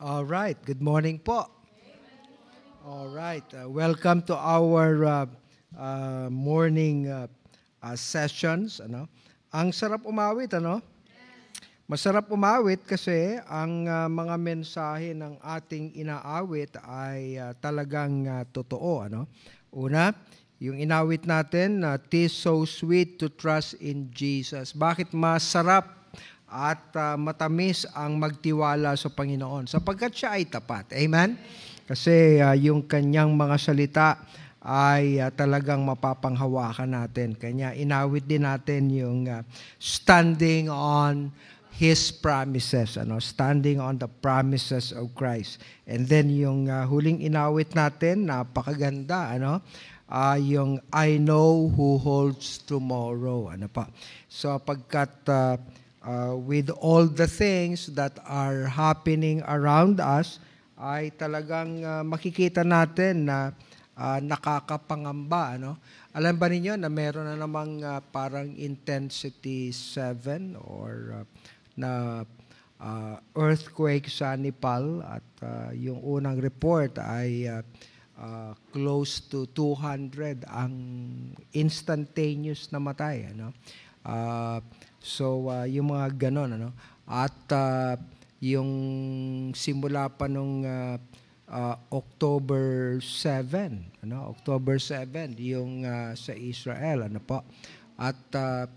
All right. Good morning po. All right. Uh, welcome to our uh, uh, morning uh, uh, sessions. Ano? Ang sarap umawit, ano? Masarap umawit kasi ang uh, mga mensahe ng ating inaawit ay uh, talagang uh, totoo, ano? Una, yung inawit natin, uh, "Tis so sweet to trust in Jesus." Bakit masarap at uh, matamis ang magtiwala sa Panginoon sapagkat siya ay tapat. Amen? Kasi uh, yung kanyang mga salita ay uh, talagang mapapanghawakan natin. Kanya inawit din natin yung uh, standing on His promises, ano, standing on the promises of Christ. And then yung uh, huling inawit natin, napakaganda, ano, uh, yung I know who holds tomorrow, ano pa. So pagkat uh, uh, with all the things that are happening around us, ay talagang uh, makikita natin na uh, nakakapangamba. Ano? Alam ba ninyo na meron na namang uh, parang intensity 7 or uh, na uh, earthquake sa Nepal at uh, yung unang report ay uh, uh, close to 200 ang instantaneous na namatay. Ano? Uh, So, uh, yung mga ganon, ano? At uh, yung simula pa nung uh, uh, October 7, ano? October 7, yung uh, sa Israel, ano po? At uh,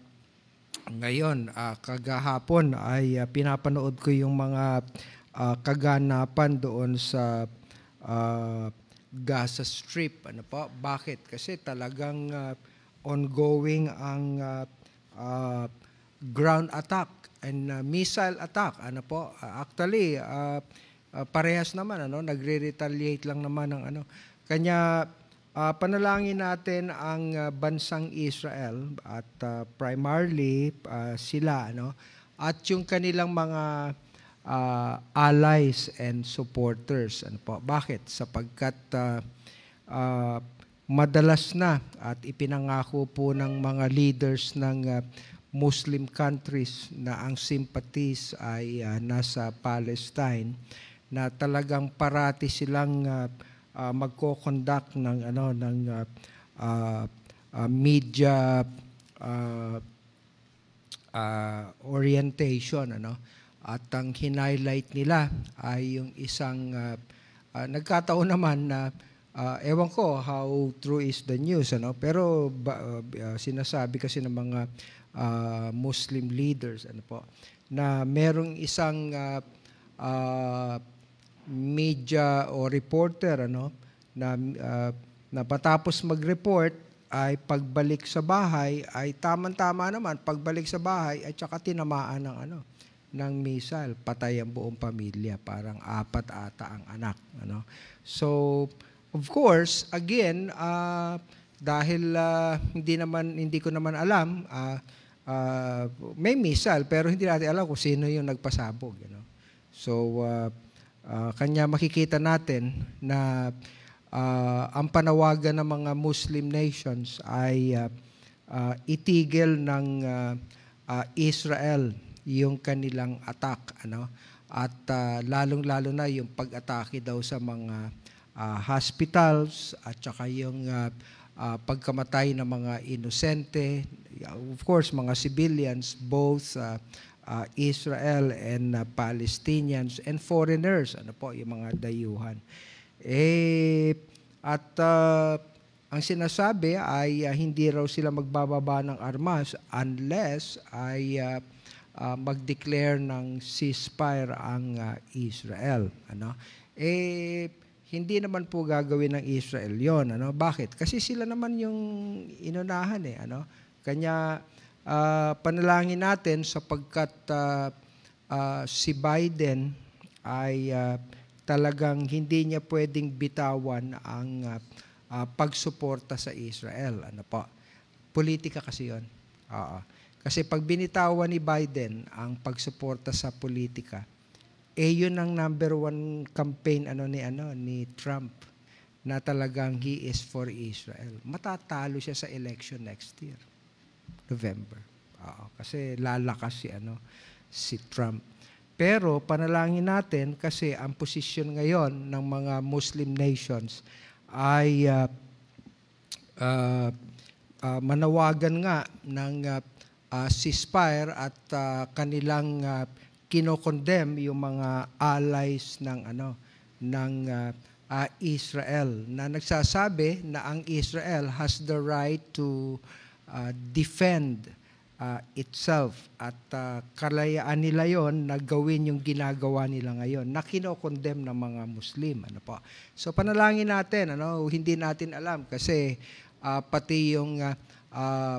ngayon, uh, kagahapon ay uh, pinapanood ko yung mga uh, kaganapan doon sa uh, Gaza Strip. Ano po? Bakit? Kasi talagang uh, ongoing ang uh, uh, ground attack and uh, missile attack. Ano po? Uh, actually, uh, uh, parehas naman ano, nagre-retaliate lang naman ng ano. Kanya uh, panalangin natin ang uh, bansang Israel at uh, primarily uh, sila ano at yung kanilang mga uh, allies and supporters. Ano po? Bakit? Sapagkat uh, uh, madalas na at ipinangako po ng mga leaders ng uh, Muslim countries na ang sympathies ay uh, nasa Palestine na talagang parati silang uh, uh, magko-conduct ng ano ng uh, uh, media uh, uh, orientation ano at ang hinighlight nila ay yung isang uh, uh, nagkataon naman na uh, ewan ko how true is the news ano pero uh, sinasabi kasi ng mga uh, Muslim leaders ano po na merong isang uh, uh, media o reporter ano na uh, napatapos mag-report ay pagbalik sa bahay ay tamang-tama naman pagbalik sa bahay ay tsaka tinamaan ng ano ng missile patay ang buong pamilya parang apat ata ang anak ano so of course again uh, dahil uh, hindi naman hindi ko naman alam uh, uh, may misal, pero hindi natin alam kung sino yung nagpasabog. You know? So, uh, uh, kanya makikita natin na uh, ang panawagan ng mga Muslim nations ay uh, uh, itigil ng uh, uh, Israel yung kanilang attack. Ano? At uh, lalong-lalo na yung pag-atake daw sa mga uh, hospitals at saka yung uh, uh, pagkamatay ng mga inosente, of course, mga civilians, both uh, uh, Israel and uh, Palestinians and foreigners, ano po, yung mga dayuhan. Eh, at uh, ang sinasabi ay uh, hindi raw sila magbababa ng armas unless ay uh, uh, mag-declare ng ceasefire ang uh, Israel. Ano? Eh, hindi naman po gagawin ng Israel yon ano bakit kasi sila naman yung inunahan eh ano kanya uh, panalangin natin sapagkat uh, uh, si Biden ay uh, talagang hindi niya pwedeng bitawan ang uh, uh, pagsuporta sa Israel ano po politika kasi yon oo kasi pag binitawan ni Biden ang pagsuporta sa politika eh yun ang number one campaign ano ni ano ni Trump na talagang he is for Israel. Matatalo siya sa election next year. November. Oo, kasi lalakas si ano si Trump. Pero panalangin natin kasi ang posisyon ngayon ng mga Muslim nations ay uh, uh, uh, manawagan nga ng uh, uh, ceasefire at uh, kanilang uh, kinokondem yung mga allies ng ano ng uh, uh, Israel na nagsasabi na ang Israel has the right to uh, defend uh, itself at uh, kalayaan nila yon na gawin yung ginagawa nila ngayon na kinokondem ng mga Muslim ano po so panalangin natin ano hindi natin alam kasi uh, pati yung uh, uh,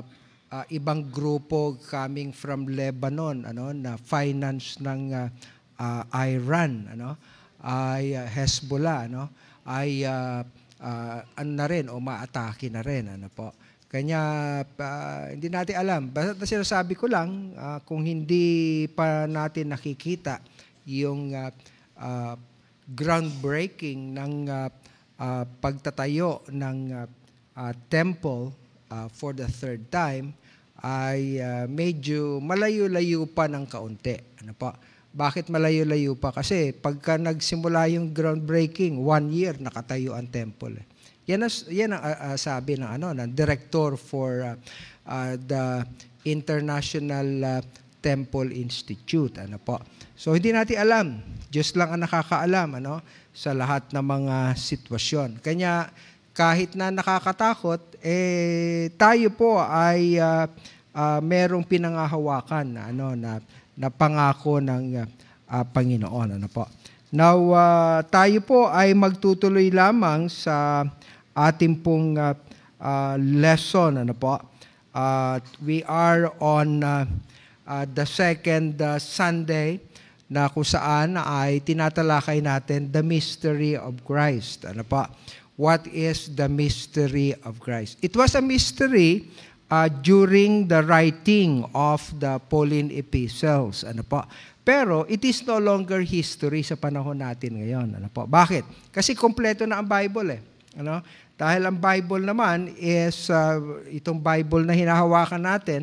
uh, ibang grupo coming from Lebanon ano na finance ng uh, uh, Iran ano ay uh, Hezbollah ano ay uh, uh, ano na rin o maatake na rin ano po kanya uh, hindi natin alam basta sinasabi ko lang uh, kung hindi pa natin nakikita yung uh, uh, groundbreaking ng uh, uh, pagtatayo ng uh, uh, temple uh, for the third time ay uh, medyo malayo-layo pa ng kaunti. Ano pa? Bakit malayo-layo pa? Kasi pagka nagsimula yung groundbreaking, one year nakatayo ang temple. Yan ang, yan ang uh, sabi ng ano ng director for uh, uh, the International uh, Temple Institute ano po. So hindi natin alam, Diyos lang ang nakakaalam ano sa lahat ng mga sitwasyon. Kanya kahit na nakakatakot, eh, tayo po ay uh, uh, merong pinangahawakan na ano na, na pangako ng uh, Panginoon ano po. Now uh, tayo po ay magtutuloy lamang sa ating pong uh, uh, lesson ano po. Uh, we are on uh, uh, the second uh, Sunday na kung saan ay tinatalakay natin the mystery of Christ. Ano po? What is the mystery of Christ? It was a mystery uh, during the writing of the Pauline epistles. Ano po? Pero it is no longer history sa panahon natin ngayon. Ano po? Bakit? Kasi kompleto na ang Bible eh. Ano? Dahil ang Bible naman is uh, itong Bible na hinahawakan natin,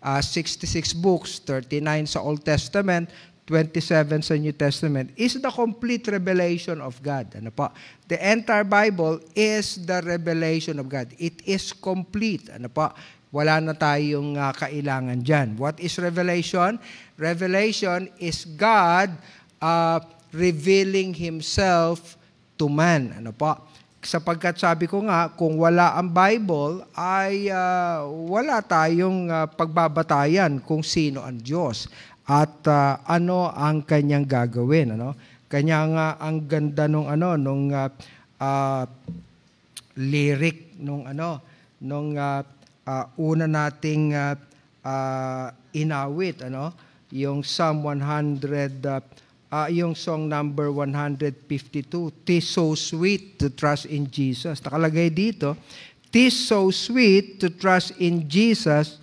uh, 66 books, 39 sa Old Testament, 27 sa New Testament is the complete revelation of God. Ano po? The entire Bible is the revelation of God. It is complete. Ano po? Wala na tayong uh, kailangan dyan. What is revelation? Revelation is God uh, revealing Himself to man. Ano po? Sapagkat sabi ko nga, kung wala ang Bible, ay uh, wala tayong uh, pagbabatayan kung sino ang Diyos at uh, ano ang kanyang gagawin. Ano? Kanya nga ang ganda nung ano, nung uh, uh, lyric nung ano, nung uh, uh, una nating uh, uh, inawit, ano? Yung Psalm 100, uh, uh, yung song number 152, Tis so sweet to trust in Jesus. Nakalagay dito, Tis so sweet to trust in Jesus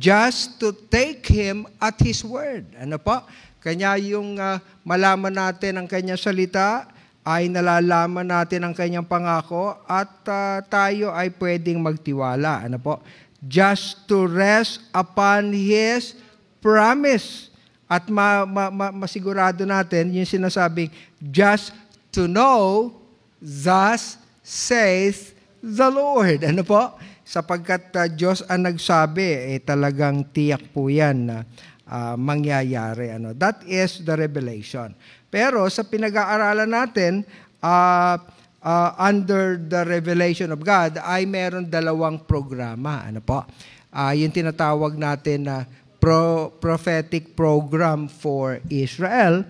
just to take Him at His word. Ano po? Kanya yung uh, malaman natin ang kanya salita, ay nalalaman natin ang kanyang pangako at uh, tayo ay pwedeng magtiwala. Ano po? Just to rest upon His promise. At ma- ma- ma- masigurado natin yung sinasabing, just to know, thus says the Lord. Ano po? Sapagkat uh, Diyos ang nagsabi, eh, talagang tiyak po yan na uh, mangyayari. Ano? That is the revelation. Pero sa pinag-aaralan natin, uh, uh, under the revelation of God, ay meron dalawang programa. Ano po? Uh, yung tinatawag natin na pro prophetic program for Israel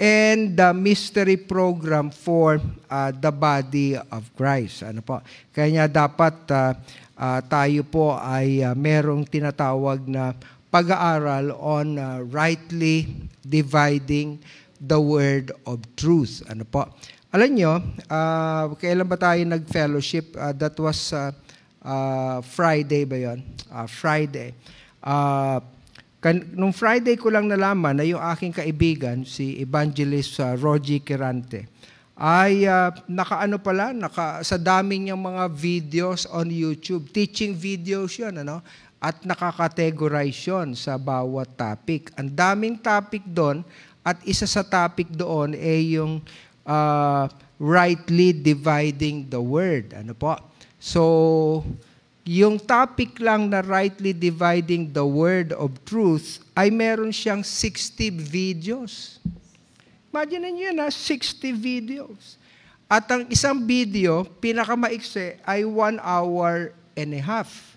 and the mystery program for uh, the body of Christ. Ano po? Kaya dapat uh, uh, tayo po ay uh, merong tinatawag na pag-aaral on uh, rightly dividing the word of truth. Ano po? Alam nyo, uh, kailan ba tayo nag-fellowship? Uh, that was uh, uh, Friday ba yon? Uh, Friday. Uh, kan- nung Friday ko lang nalaman na yung aking kaibigan, si Evangelist uh, Rogie Quirante, ay uh, nakaano pala, naka, sa dami niyang mga videos on YouTube, teaching videos yun, ano? at nakakategorize yun sa bawat topic. Ang daming topic doon at isa sa topic doon ay yung uh, rightly dividing the word. Ano po? So, yung topic lang na rightly dividing the word of truth ay meron siyang 60 videos. Imagine niyo na 60 videos. At ang isang video, pinakamaikse, ay 1 hour and a half.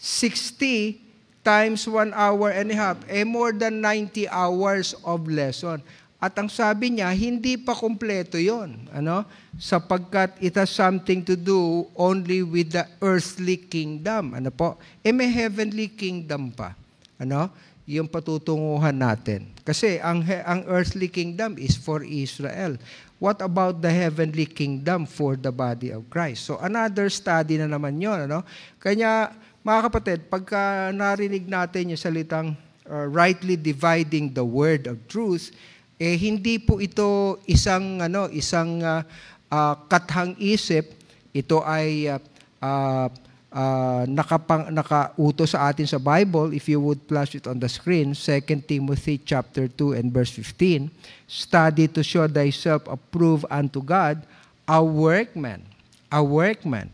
60 times 1 hour and a half, eh more than 90 hours of lesson. At ang sabi niya, hindi pa kumpleto yon, ano? Sapagkat it has something to do only with the earthly kingdom. Ano po? Eh may heavenly kingdom pa. Ano? Yung patutunguhan natin. Kasi ang, ang earthly kingdom is for Israel. What about the heavenly kingdom for the body of Christ? So another study na naman yon, ano? Kanya, mga kapatid, pagka narinig natin yung salitang uh, rightly dividing the word of truth, eh hindi po ito isang ano, isang uh, uh, kathang isip, ito ay uh, uh, uh, nakapang, nakauto sa atin sa Bible, if you would flash it on the screen, 2 Timothy chapter 2 and verse 15, study to show thyself approved unto God, a workman, a workman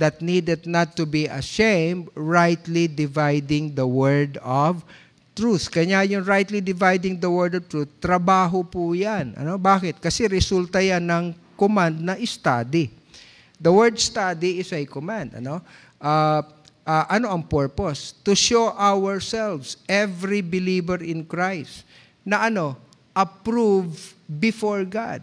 that needeth not to be ashamed, rightly dividing the word of truth. Kanya yung rightly dividing the word of truth, trabaho po yan. Ano? Bakit? Kasi resulta yan ng command na study. The word study is a command. Ano? Uh, uh, ano ang purpose? To show ourselves, every believer in Christ, na ano? Approve before God.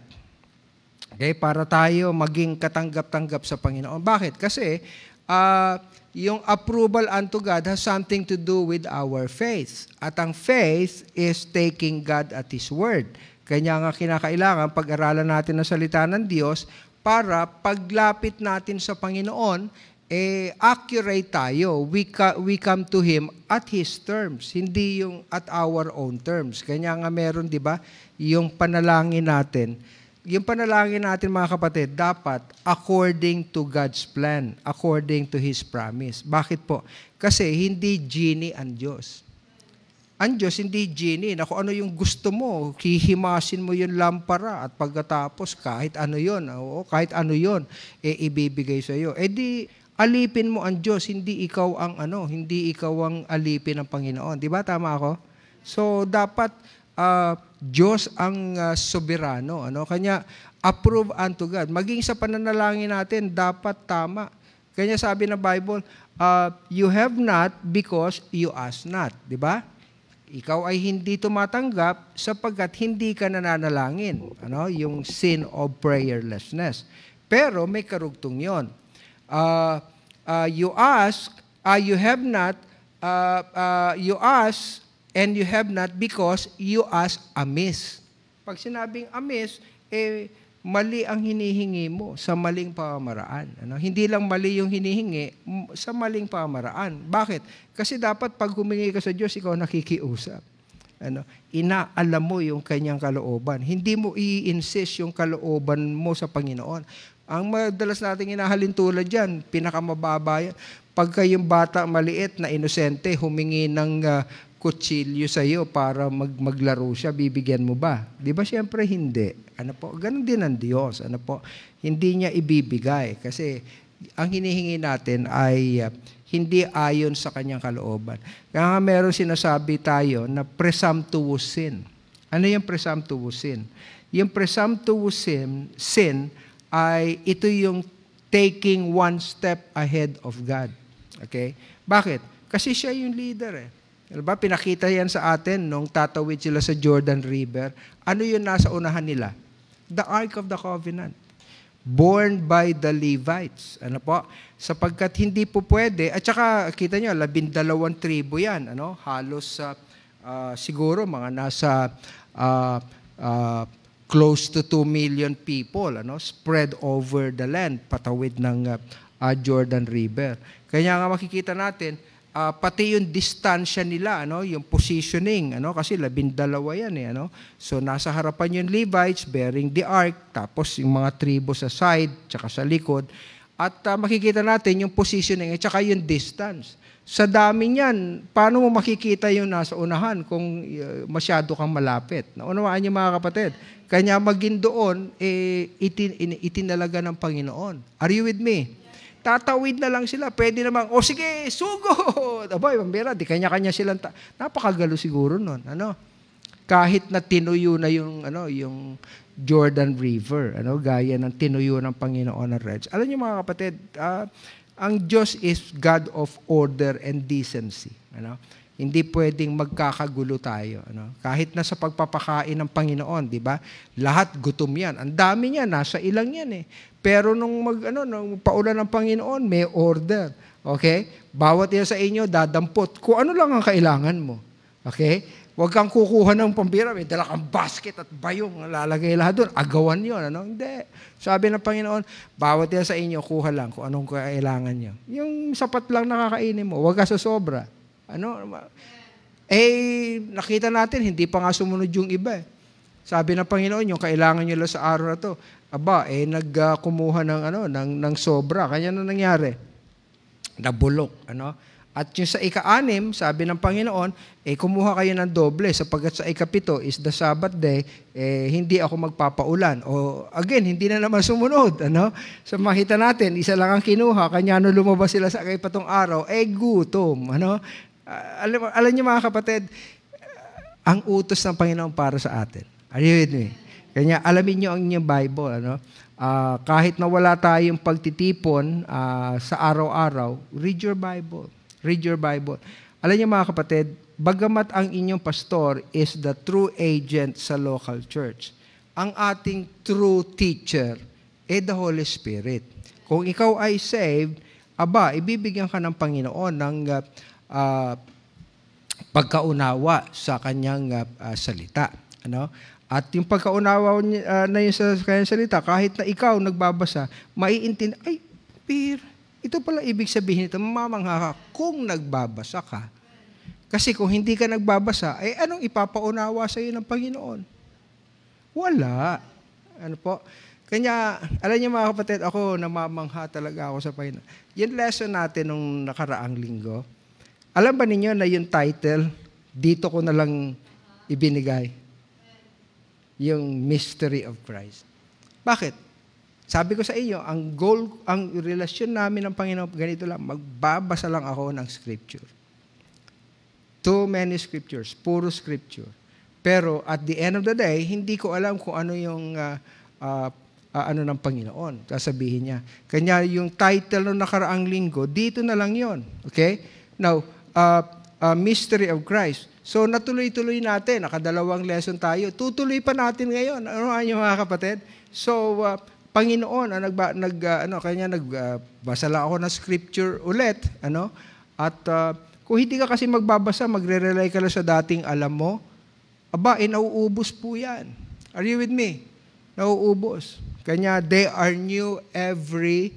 Okay, para tayo maging katanggap-tanggap sa Panginoon. Bakit? Kasi uh, yung approval unto God has something to do with our faith. At ang faith is taking God at His Word. Kanya nga kinakailangan pag-aralan natin ang salita ng Diyos para paglapit natin sa Panginoon, eh, accurate tayo. We, ca- we come to Him at His terms, hindi yung at our own terms. Kanya nga meron, di ba, yung panalangin natin yung panalangin natin mga kapatid, dapat according to God's plan, according to His promise. Bakit po? Kasi hindi genie ang Diyos. Ang Diyos hindi genie Naku, ano yung gusto mo, hihimasin mo yung lampara at pagkatapos kahit ano yon, oo, kahit ano yon, e, eh, ibibigay sa iyo. E eh, di, alipin mo ang Diyos, hindi ikaw ang ano, hindi ikaw ang alipin ng Panginoon. Di ba? Tama ako? So, dapat uh, Diyos ang uh, soberano. Ano? Kanya, approve unto God. Maging sa pananalangin natin, dapat tama. Kanya sabi ng Bible, uh, you have not because you ask not. Di ba? Ikaw ay hindi tumatanggap sapagkat hindi ka nananalangin. Ano? Yung sin of prayerlessness. Pero may karugtong yon. Uh, ah, uh, you ask, uh, you have not, uh, uh, you ask, and you have not because you ask amiss. Pag sinabing amiss, eh, mali ang hinihingi mo sa maling pamamaraan. Ano? Hindi lang mali yung hinihingi, sa maling pamamaraan. Bakit? Kasi dapat pag humingi ka sa Diyos, ikaw nakikiusap. Ano? Inaalam mo yung kanyang kalooban. Hindi mo i-insist yung kalooban mo sa Panginoon. Ang madalas nating inahalin tulad dyan, pinakamababa yan. Pagka yung bata maliit na inosente, humingi ng uh, kutsilyo sa iyo para mag maglaro siya, bibigyan mo ba? 'Di ba siyempre hindi. Ano po? Ganun din ang Diyos. Ano po? Hindi niya ibibigay kasi ang hinihingi natin ay uh, hindi ayon sa kanyang kalooban. Kaya nga meron sinasabi tayo na presumptuous sin. Ano yung presumptuous sin? Yung presumptuous sin, sin ay ito yung taking one step ahead of God. Okay? Bakit? Kasi siya yung leader eh. Ano ba? Pinakita yan sa atin nung tatawid sila sa Jordan River. Ano yun nasa unahan nila? The Ark of the Covenant. Born by the Levites. Ano po? Sapagkat hindi po pwede. At saka, kita nyo, labindalawang tribu yan. Ano? Halos sa, uh, uh, ah, siguro, mga nasa uh, uh, close to 2 million people. Ano? Spread over the land. Patawid ng uh, uh, Jordan River. Kaya nga makikita natin, uh, pati yung distansya nila, ano, yung positioning, ano, kasi dalawa yan eh, ano. So nasa harapan yung Levites bearing the ark, tapos yung mga tribo sa side, tsaka sa likod. At uh, makikita natin yung positioning at tsaka yung distance. Sa dami niyan, paano mo makikita yung nasa unahan kung eh, masyado kang malapit? Naunawaan niyo mga kapatid. Kanya maging doon, eh, itin, itinalaga ng Panginoon. Are you with me? Tatawid na lang sila. Pwede namang, o oh, sige, sugod! Aba, ibang bera, di kanya-kanya silang, ta- napakagalo siguro nun. Ano? Kahit na tinuyo na yung, ano, yung Jordan River, ano, gaya ng tinuyo ng Panginoon ng Reds. Alam niyo mga kapatid, uh, ang Diyos is God of order and decency. Ano? Hindi pwedeng magkakagulo tayo. Ano? Kahit na sa pagpapakain ng Panginoon, di ba? Lahat gutom yan. Ang dami niya, nasa ilang yan eh. Pero nung, mag, ano, nung paulan ng Panginoon, may order. Okay? Bawat isa sa inyo, dadampot. Kung ano lang ang kailangan mo. Okay? Huwag kang kukuha ng pambira. May dala kang basket at bayong. Lalagay lahat doon. Agawan yon Ano? Hindi. Sabi ng Panginoon, bawat isa sa inyo, kuha lang kung anong kailangan nyo. Yung sapat lang nakakainin mo. Huwag ka sa sobra. Ano? Eh, nakita natin, hindi pa nga sumunod yung iba eh. Sabi ng Panginoon, yung kailangan nyo lang sa araw na to. Aba, eh, nagkumuha ah, ng, ano, ng, ng sobra. Kanya na nangyari. Nabulok. Ano? At yung sa ika-anim, sabi ng Panginoon, eh, kumuha kayo ng doble sapagkat sa ikapito is the Sabbath day, eh, hindi ako magpapaulan. O again, hindi na naman sumunod. Ano? So makita natin, isa lang ang kinuha, kanya no lumabas sila sa kay patong araw, eh gutom. Ano? Uh, alam, alam niyo mga kapatid, ang utos ng Panginoon para sa atin. Are you with me? Kanya, alamin niyo ang inyong Bible. Ano? Uh, kahit na wala tayong pagtitipon uh, sa araw-araw, read your Bible. Read your Bible. Alam niyo mga kapatid, bagamat ang inyong pastor is the true agent sa local church, ang ating true teacher eh the Holy Spirit. Kung ikaw ay saved, aba, ibibigyan ka ng Panginoon ng uh, uh, pagkaunawa sa kanyang uh, salita. Ano? At yung pagkaunawa uh, na yun sa kanyang salita, kahit na ikaw nagbabasa, maiintindi, ay, Peter, ito pala ibig sabihin nito, mamamangha ka kung nagbabasa ka. Kasi kung hindi ka nagbabasa, ay eh, anong ipapaunawa sa iyo ng Panginoon? Wala. Ano po? Kanya, alam niyo mga kapatid, ako namamangha talaga ako sa Panginoon. Yung lesson natin nung nakaraang linggo, alam ba ninyo na yung title, dito ko na lang ibinigay? Yung mystery of Christ. Bakit? Sabi ko sa inyo, ang goal, ang relasyon namin ng Panginoon, ganito lang, magbabasa lang ako ng scripture. Too many scriptures, puro scripture. Pero at the end of the day, hindi ko alam kung ano yung uh, uh, uh, ano ng Panginoon. Sasabihin niya. Kanya yung title ng nakaraang linggo, dito na lang yon Okay? Now, uh, uh, mystery of Christ. So natuloy-tuloy natin, nakadalawang lesson tayo. Tutuloy pa natin ngayon. Ano niyo mga kapatid? So uh, Panginoon ang ah, nagba, nag uh, ano kanya nagbasa ah, uh, lang ako ng scripture ulit, ano? At uh, kung hindi ka kasi magbabasa, magre-rely ka lang sa dating alam mo, aba, inauubos eh, po 'yan. Are you with me? Nauubos. Kanya, they are new every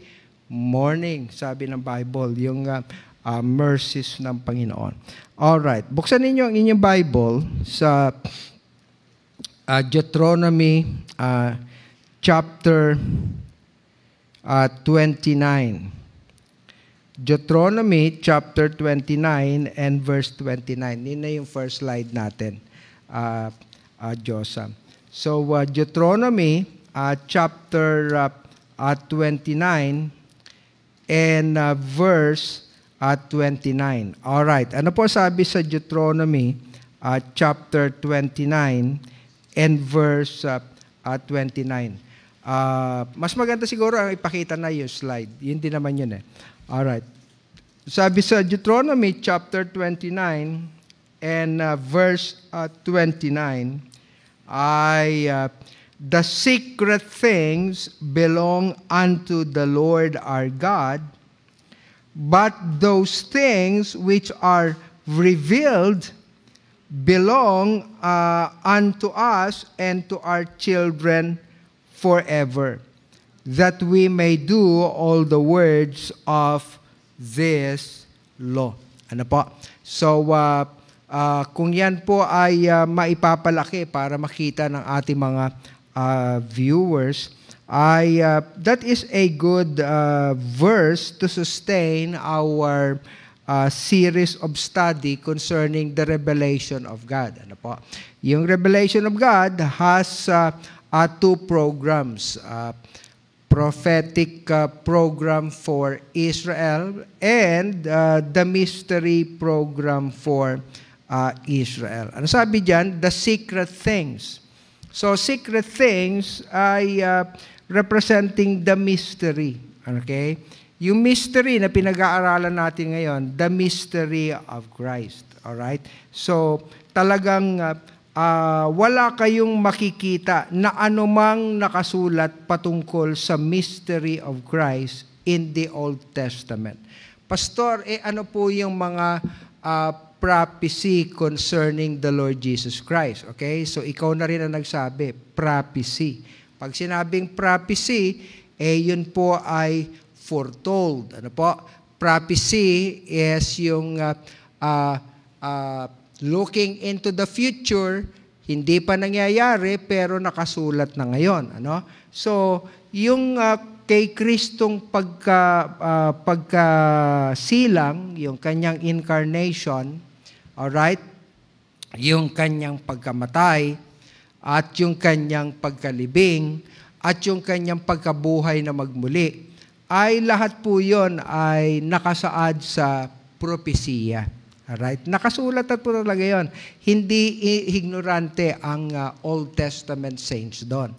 morning, sabi ng Bible. Yung uh, uh, mercies ng Panginoon. All right. buksan ninyo ang inyong Bible sa uh, Deuteronomy uh, chapter uh, 29. Deuteronomy chapter 29 and verse 29. Yun na yung first slide natin, uh, uh, Josa. So, uh, Deuteronomy uh, chapter uh, uh, 29 and uh, verse at 29. All right. Ano po sabi sa Deuteronomy uh, chapter 29 and verse uh, uh, 29? Uh, mas maganda siguro ang ipakita na yung slide. Yun din naman yun eh. All right. Sabi sa Deuteronomy chapter 29 and uh, verse uh, 29 ay uh, the secret things belong unto the Lord our God But those things which are revealed belong uh, unto us and to our children forever, that we may do all the words of this law. Ano po? So, uh, uh, kung yan po ay uh, maipapalaki para makita ng ating mga uh, viewers, I, uh, that is a good uh, verse to sustain our uh, series of study concerning the revelation of God. Ano po? Yung revelation of God has uh, uh, two programs. Uh, prophetic uh, program for Israel and uh, the mystery program for uh, Israel. Ano sabi dyan? The secret things. So secret things ay uh, representing the mystery. Okay? Yung mystery na pinag-aaralan natin ngayon, the mystery of Christ. All right? So, talagang uh, uh, wala kayong makikita na anumang nakasulat patungkol sa mystery of Christ in the Old Testament. Pastor, eh ano po yung mga uh, prophecy concerning the Lord Jesus Christ? Okay? So ikaw na rin ang nagsabi, prophecy. Pag sinabing prophecy, eh yun po ay foretold. Ano po? Prophecy is yung uh, uh, uh, looking into the future, hindi pa nangyayari pero nakasulat na ngayon, ano? So, yung uh, kay Kristong pagka uh, pagkasilang, yung kanyang incarnation, all right? Yung kanyang pagkamatay, at yung kanyang pagkalibing at yung kanyang pagkabuhay na magmuli ay lahat po yon ay nakasaad sa propesiya. Alright? Nakasulat at po talaga yon. Hindi ignorante ang uh, Old Testament saints doon.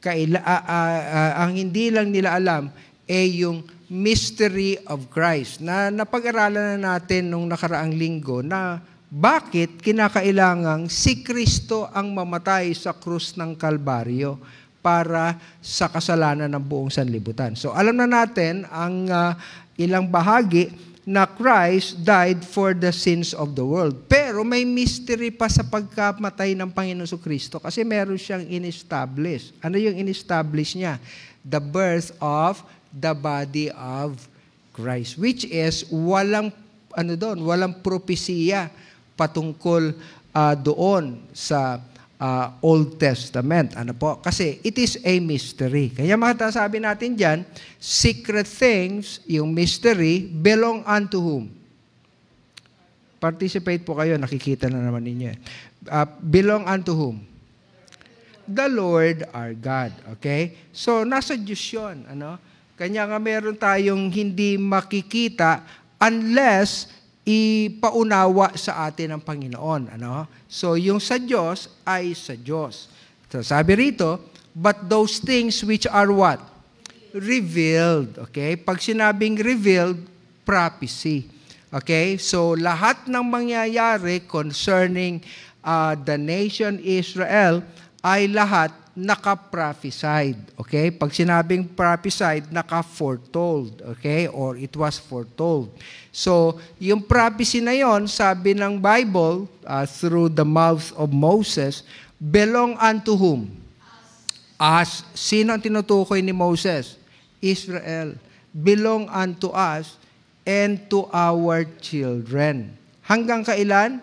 Kaila, uh, uh, uh, ang hindi lang nila alam ay eh, yung mystery of Christ na napag-aralan na natin nung nakaraang linggo na bakit kinakailangang si Kristo ang mamatay sa krus ng Kalbaryo para sa kasalanan ng buong sanlibutan? So alam na natin ang uh, ilang bahagi na Christ died for the sins of the world. Pero may mystery pa sa pagkamatay ng Panginoon Kristo kasi meron siyang in-establish. Ano yung in-establish niya? The birth of the body of Christ, which is walang ano doon, walang propesya patungkol uh, doon sa uh, Old Testament. Ano po? Kasi it is a mystery. Kaya makasabi natin dyan, secret things, yung mystery, belong unto whom? Participate po kayo, nakikita na naman ninyo. Uh, belong unto whom? The Lord our God. Okay? So, nasa Diyos yun. Ano? Kanya nga meron tayong hindi makikita unless ipaunawa sa atin ng Panginoon. Ano? So, yung sa Diyos ay sa Diyos. So, sabi rito, but those things which are what? Revealed. Okay? Pag sinabing revealed, prophecy. Okay? So, lahat ng mangyayari concerning uh, the nation Israel ay lahat naka-prophesied. Okay? Pag sinabing prophesied, naka-foretold. Okay? Or it was foretold. So, yung prophecy na yon, sabi ng Bible, uh, through the mouth of Moses, belong unto whom? Us. Sino ang tinutukoy ni Moses? Israel. Belong unto us and to our children. Hanggang kailan?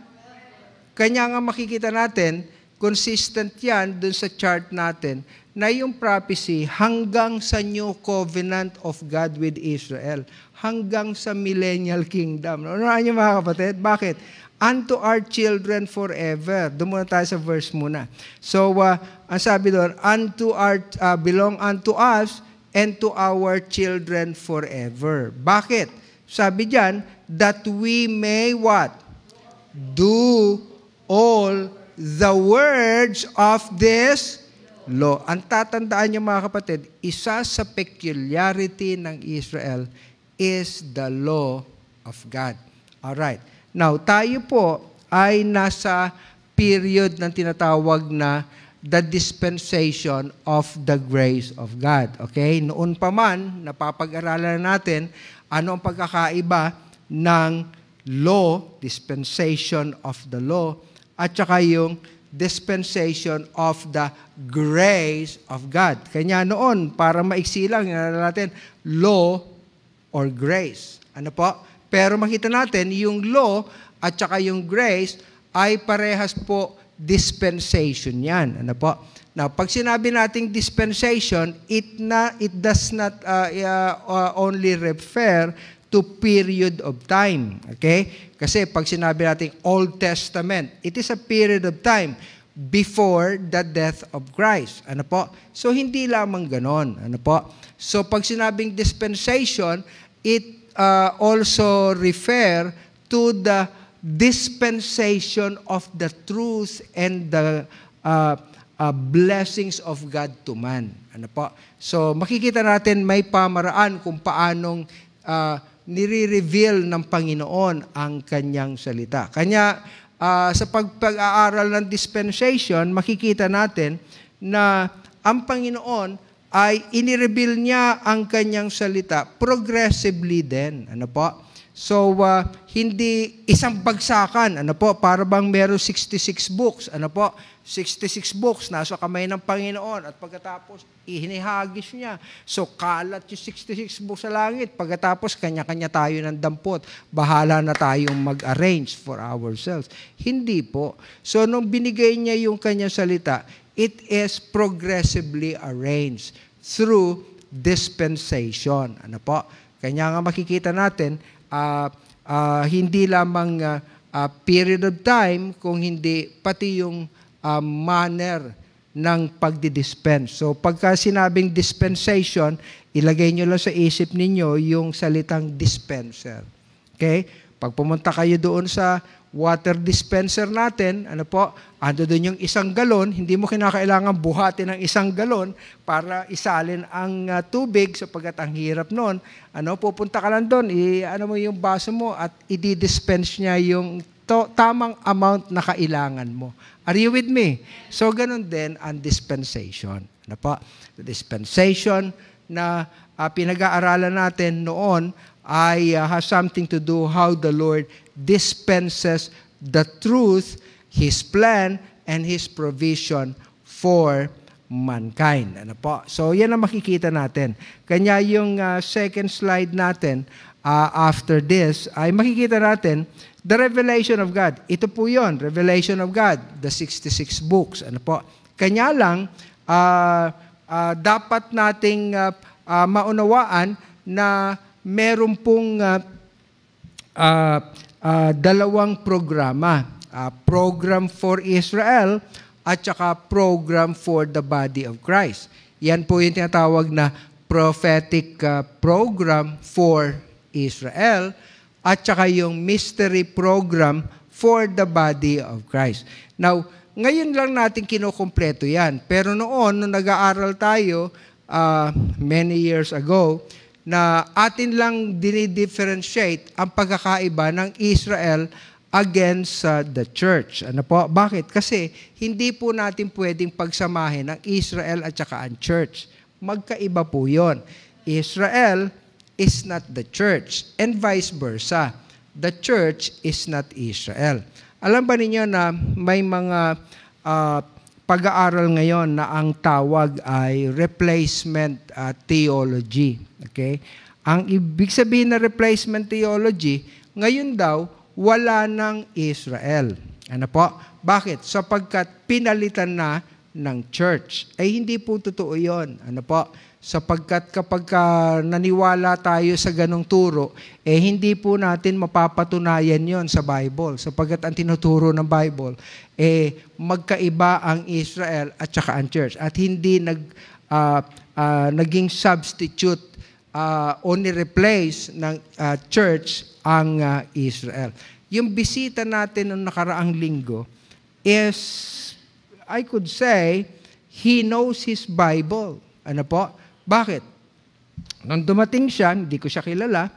Kanya nga makikita natin, consistent yan dun sa chart natin na yung prophecy hanggang sa new covenant of God with Israel, hanggang sa millennial kingdom. Ano nyo mga kapatid? Bakit? Unto our children forever. Doon muna tayo sa verse muna. So, uh, ang sabi doon, unto our, uh, belong unto us and to our children forever. Bakit? Sabi diyan, that we may what? Do all the words of this law. Ang tatandaan niyo mga kapatid, isa sa peculiarity ng Israel is the law of God. All right. Now, tayo po ay nasa period ng tinatawag na the dispensation of the grace of God. Okay? Noon pa man, napapag-aralan natin ano ang pagkakaiba ng law, dispensation of the law, at saka yung dispensation of the grace of God. Kanya noon, para maiksi lang, natin, law or grace. Ano po? Pero makita natin, yung law at saka yung grace ay parehas po dispensation yan. Ano po? Now, pag sinabi nating dispensation, it, na, it does not uh, uh, only refer to period of time. Okay? Kasi pag sinabi natin Old Testament, it is a period of time before the death of Christ. Ano po? So, hindi lamang ganon. Ano po? So, pag sinabing dispensation, it uh, also refer to the dispensation of the truth and the uh, uh, blessings of God to man. Ano po? So, makikita natin may pamaraan kung paanong uh, nire-reveal ng Panginoon ang kanyang salita. Kanya, uh, sa pagpag-aaral ng dispensation, makikita natin na ang Panginoon ay inireveal niya ang kanyang salita progressively din. Ano po? So, uh, hindi isang bagsakan. Ano po? Para bang meron 66 books. Ano po? 66 books, nasa kamay ng Panginoon. At pagkatapos, ihinihagis niya. So, kalat yung 66 books sa langit. Pagkatapos, kanya-kanya tayo ng dampot. Bahala na tayong mag-arrange for ourselves. Hindi po. So, nung binigay niya yung kanyang salita, it is progressively arranged through dispensation. Ano po? Kanya nga makikita natin, uh, uh, hindi lamang uh, uh, period of time, kung hindi pati yung uh, manner ng pagdidispense. So pagka sinabing dispensation, ilagay nyo lang sa isip ninyo yung salitang dispenser. Okay? Pag pumunta kayo doon sa water dispenser natin, ano po, ando doon yung isang galon, hindi mo kinakailangan buhatin ng isang galon para isalin ang uh, tubig sapagkat ang hirap noon. Ano, pupunta ka lang doon, i, ano mo yung baso mo at i-dispense niya yung to, tamang amount na kailangan mo. Are you with me? So, ganun din ang dispensation. Ano po? The dispensation na uh, pinag-aaralan natin noon ay uh, has something to do how the Lord dispenses the truth, His plan, and His provision for mankind. Ano po? So, yan ang makikita natin. Kanya yung uh, second slide natin uh, after this, ay makikita natin the revelation of God. Ito po yon revelation of God, the 66 books. Ano po? Kanya lang, uh, uh, dapat nating uh, uh, maunawaan na meron pong uh, uh, uh, dalawang programa. Uh, program for Israel at saka program for the body of Christ. Yan po yung tinatawag na prophetic uh, program for Israel at saka yung mystery program for the body of Christ. Now, ngayon lang natin kinukumpleto yan. Pero noon, nung nag-aaral tayo uh, many years ago, na atin lang dinidifferentiate ang pagkakaiba ng Israel against uh, the church. Ano po? Bakit? Kasi hindi po natin pwedeng pagsamahin ang Israel at saka ang church. Magkaiba po yon. Israel, is not the church and vice versa. The church is not Israel. Alam ba ninyo na may mga uh, pag-aaral ngayon na ang tawag ay replacement uh, theology. Okay? Ang ibig sabihin na replacement theology, ngayon daw, wala nang Israel. Ano po? Bakit? Sapagkat pinalitan na ng church. Eh, hindi po totoo 'yon. Ano po? Sapagkat kapag ka naniwala tayo sa ganong turo, eh hindi po natin mapapatunayan yon sa Bible. Sapagkat ang tinuturo ng Bible, eh magkaiba ang Israel at saka ang church. At hindi nag, uh, uh, naging substitute uh, ah, o replace ng uh, church ang uh, Israel. Yung bisita natin noong nakaraang linggo is, I could say, he knows his Bible. Ano po? Bakit? Nung dumating siya, hindi ko siya kilala,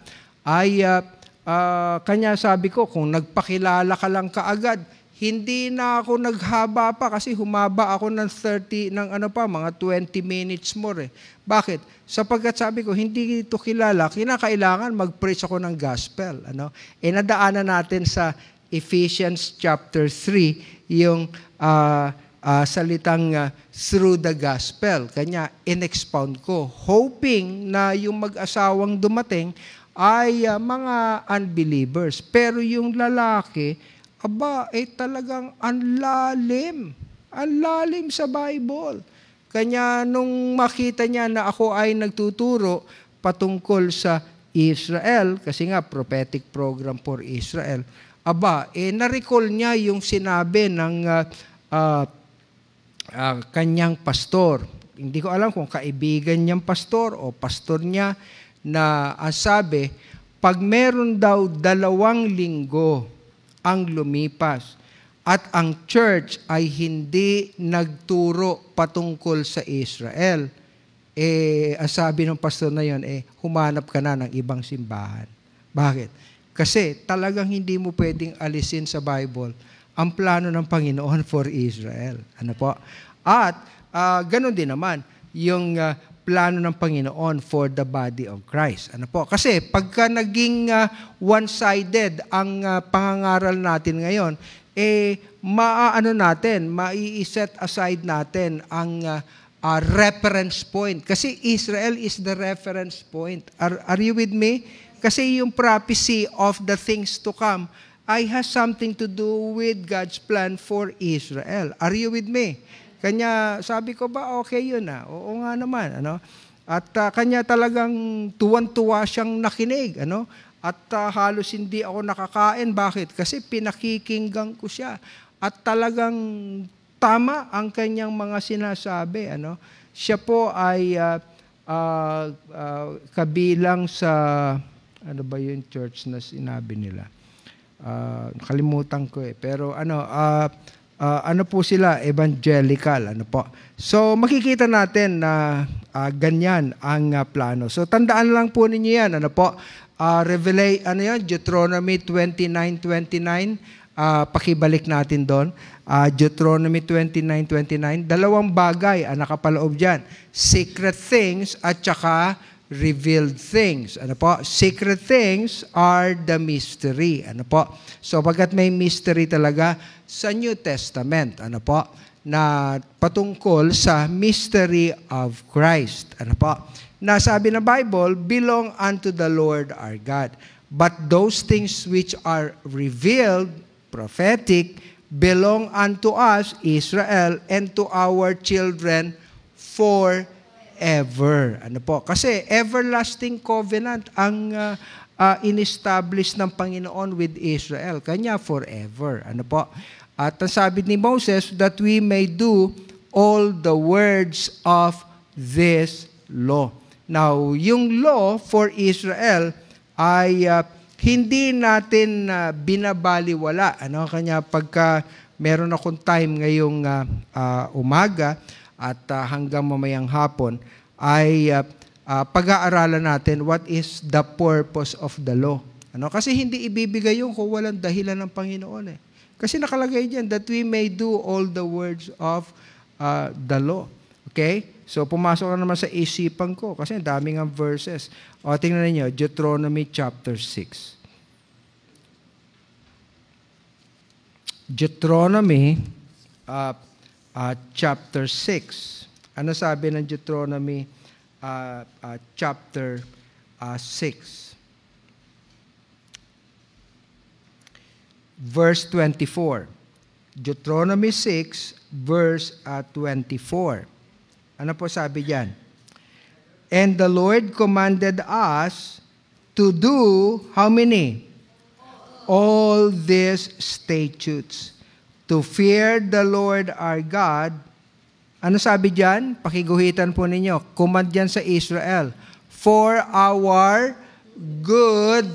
ay uh, uh, kanya sabi ko, kung nagpakilala ka lang kaagad, hindi na ako naghaba pa kasi humaba ako ng 30, ng ano pa, mga 20 minutes more eh. Bakit? Sapagkat sabi ko, hindi ito kilala, kinakailangan mag-preach ako ng gospel. Ano? E nadaanan natin sa Ephesians chapter 3, yung uh, uh, salitang uh, through the gospel. Kanya, inexpound ko. Hoping na yung mag-asawang dumating ay uh, mga unbelievers. Pero yung lalaki, aba, eh talagang anlalim. Anlalim sa Bible. Kanya, nung makita niya na ako ay nagtuturo patungkol sa Israel, kasi nga prophetic program for Israel, aba, eh na-recall niya yung sinabi ng uh, uh, uh, kanyang pastor. Hindi ko alam kung kaibigan niyang pastor o pastor niya na asabe, ah, pag meron daw dalawang linggo ang lumipas at ang church ay hindi nagturo patungkol sa Israel, eh, ang ng pastor na yon, eh, humanap ka na ng ibang simbahan. Bakit? Kasi talagang hindi mo pwedeng alisin sa Bible ang plano ng Panginoon for Israel. Ano po? At uh, ganun din naman yung uh, plano ng Panginoon for the body of Christ. Ano po? Kasi pagka naging uh, one-sided ang uh, pangangaral natin ngayon, eh maaano natin, mai-set aside natin ang uh, uh, reference point. Kasi Israel is the reference point. Are, are you with me? Kasi yung prophecy of the things to come I has something to do with God's plan for Israel. Are you with me? Kanya, sabi ko ba, okay yun ah. Oo nga naman, ano? At uh, kanya talagang tuwan-tuwa siyang nakinig, ano? At uh, halos hindi ako nakakain. Bakit? Kasi pinakikinggan ko siya. At talagang tama ang kanyang mga sinasabi, ano? Siya po ay uh, uh, uh, kabilang sa ano ba yung church na sinabi nila? Uh, ah, kalimutan ko eh. Pero ano, uh, uh, ano po sila? Evangelical. Ano po? So, makikita natin na uh, ganyan ang uh, plano. So, tandaan lang po ninyo yan. Ano po? Uh, Revelation, ano yan? Deuteronomy 29.29 uh, pakibalik natin doon. Uh, Deuteronomy 29.29. Dalawang bagay ang nakapaloob dyan. Secret things at saka revealed things. Ano po? Secret things are the mystery. Ano po? So, pagkat may mystery talaga sa New Testament, ano po? Na patungkol sa mystery of Christ. Ano po? Na ng Bible, belong unto the Lord our God. But those things which are revealed, prophetic, belong unto us, Israel, and to our children for forever. Ano po? Kasi everlasting covenant ang uh, uh, inestablish ng Panginoon with Israel. Kanya forever. Ano po? At ang sabi ni Moses, that we may do all the words of this law. Now, yung law for Israel ay uh, hindi natin uh, binabaliwala. Ano? Kanya pagka meron akong time ngayong uh, uh, umaga, at uh, hanggang mamayang hapon ay uh, uh, pag-aaralan natin what is the purpose of the law. Ano? Kasi hindi ibibigay yung kung walang dahilan ng Panginoon eh. Kasi nakalagay diyan that we may do all the words of uh, the law. Okay? So pumasok na naman sa isipan ko kasi ang daming ang verses. O tingnan niyo Deuteronomy chapter 6. Deuteronomy uh, uh, chapter 6. Ano sabi ng Deuteronomy uh, uh, chapter uh, 6? Verse 24. Deuteronomy 6, verse uh, 24. Ano po sabi diyan? And the Lord commanded us to do how many? All these statutes to fear the Lord our God. Ano sabi diyan? Pakiguhitan po ninyo. Command diyan sa Israel. For our good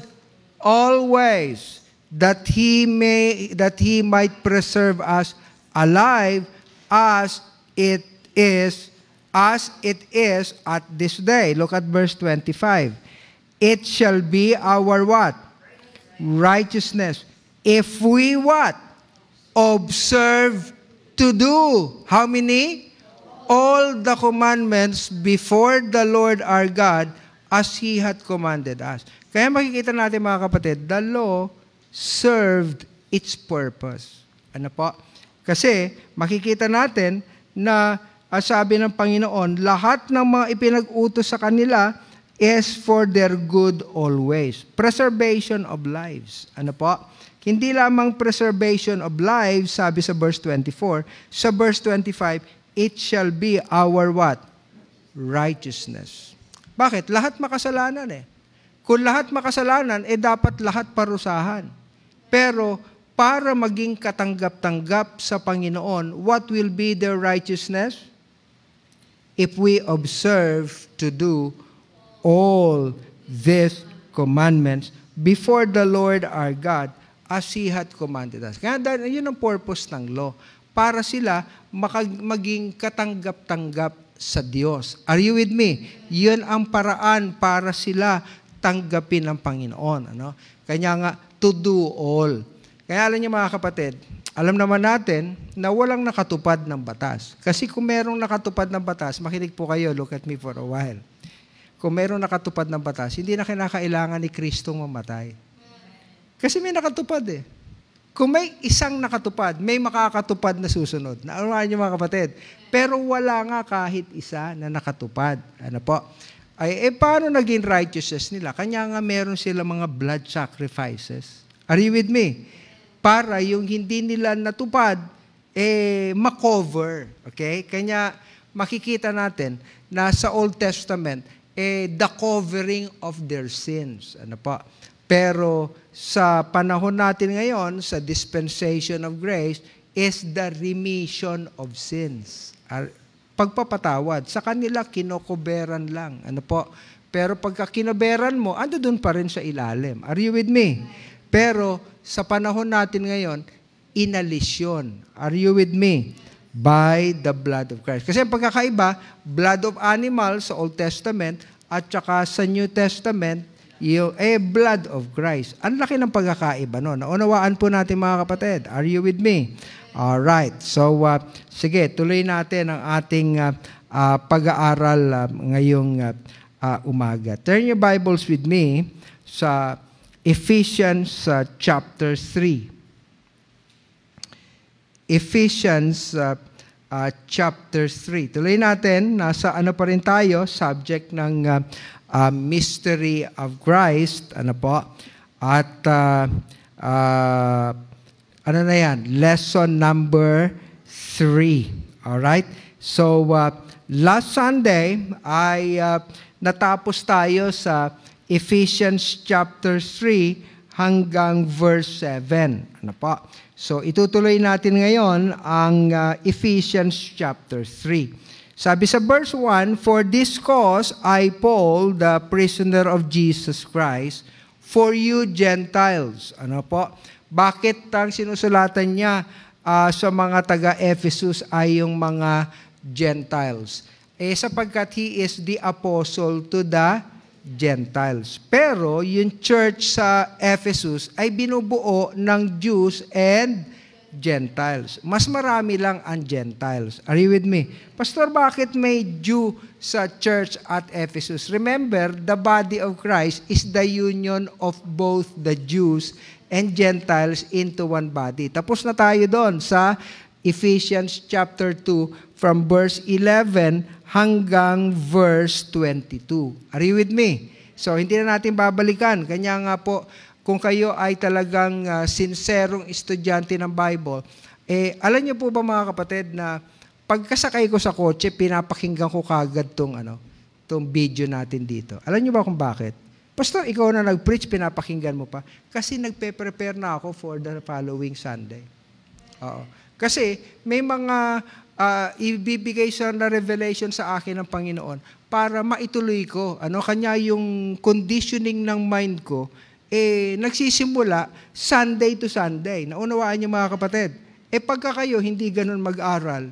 always that he may that he might preserve us alive as it is as it is at this day. Look at verse 25. It shall be our what? Righteousness. If we what? observe to do. How many? All the commandments before the Lord our God as He had commanded us. Kaya makikita natin mga kapatid, the law served its purpose. Ano po? Kasi makikita natin na ah, sabi ng Panginoon, lahat ng mga ipinag-utos sa kanila is for their good always. Preservation of lives. Ano po? Hindi lamang preservation of life, sabi sa verse 24. Sa verse 25, it shall be our what? Righteousness. Bakit? Lahat makasalanan eh. Kung lahat makasalanan, eh dapat lahat parusahan. Pero para maging katanggap-tanggap sa Panginoon, what will be their righteousness? If we observe to do all these commandments before the Lord our God as he had commanded us. Kaya dahil, yun ang purpose ng law. Para sila makag- maging katanggap-tanggap sa Diyos. Are you with me? Yun ang paraan para sila tanggapin ng Panginoon. Ano? Kanya nga, to do all. Kaya alam niyo mga kapatid, alam naman natin na walang nakatupad ng batas. Kasi kung merong nakatupad ng batas, makinig po kayo, look at me for a while. Kung merong nakatupad ng batas, hindi na kinakailangan ni Kristong mamatay. Kasi may nakatupad eh. Kung may isang nakatupad, may makakatupad na susunod. Naunawaan niyo mga kapatid. Pero wala nga kahit isa na nakatupad. Ano po? Ay, eh, paano naging righteousness nila? Kanya nga meron sila mga blood sacrifices. Are you with me? Para yung hindi nila natupad, eh, makover. Okay? Kanya, makikita natin na sa Old Testament, eh, the covering of their sins. Ano po? Pero sa panahon natin ngayon, sa dispensation of grace, is the remission of sins. Pagpapatawad. Sa kanila, kinokoberan lang. Ano po? Pero pagka kinoberan mo, ando doon pa rin sa ilalim. Are you with me? Pero sa panahon natin ngayon, inalis Are you with me? By the blood of Christ. Kasi ang pagkakaiba, blood of animals sa Old Testament at saka sa New Testament, You, eh, blood of Christ. Ang laki ng pagkakaiba noon. Unawaan po natin mga kapatid. Are you with me? All right. So, uh, sige, tuloy natin ang ating uh, uh, pag-aaral uh, ngayong uh, uh, umaga. Turn your Bibles with me sa Ephesians uh, chapter 3. Ephesians uh, uh, chapter 3. Tuloy natin, nasa ano pa rin tayo, subject ng uh, uh, mystery of Christ, ano po, at uh, uh, ano na yan, lesson number 3. right? So, uh, last Sunday, ay uh, natapos tayo sa Ephesians chapter 3 hanggang verse 7. Ano po? So, itutuloy natin ngayon ang uh, Ephesians chapter 3. Sabi sa verse 1, For this cause I, Paul, the prisoner of Jesus Christ, for you Gentiles. Ano po? Bakit ang sinusulatan niya uh, sa mga taga-Ephesus ay yung mga Gentiles? Eh sapagkat he is the apostle to the Gentiles. Pero yung church sa Ephesus ay binubuo ng Jews and Gentiles Gentiles. Mas marami lang ang Gentiles. Are you with me? Pastor, bakit may Jew sa church at Ephesus? Remember, the body of Christ is the union of both the Jews and Gentiles into one body. Tapos na tayo doon sa Ephesians chapter 2 from verse 11 hanggang verse 22. Are you with me? So, hindi na natin babalikan. Kanya nga po, kung kayo ay talagang uh, sinserong estudyante ng Bible, eh, alam niyo po ba mga kapatid na pagkasakay ko sa kotse, pinapakinggan ko kagad tong, ano, tong video natin dito. Alam niyo ba kung bakit? Pastor, ikaw na nag-preach, pinapakinggan mo pa. Kasi nagpe-prepare na ako for the following Sunday. Oo. Kasi may mga uh, ibibigay siya na revelation sa akin ng Panginoon para maituloy ko. Ano, kanya yung conditioning ng mind ko eh, nagsisimula Sunday to Sunday. Naunawaan niyo mga kapatid. Eh pagka kayo hindi ganun mag-aral,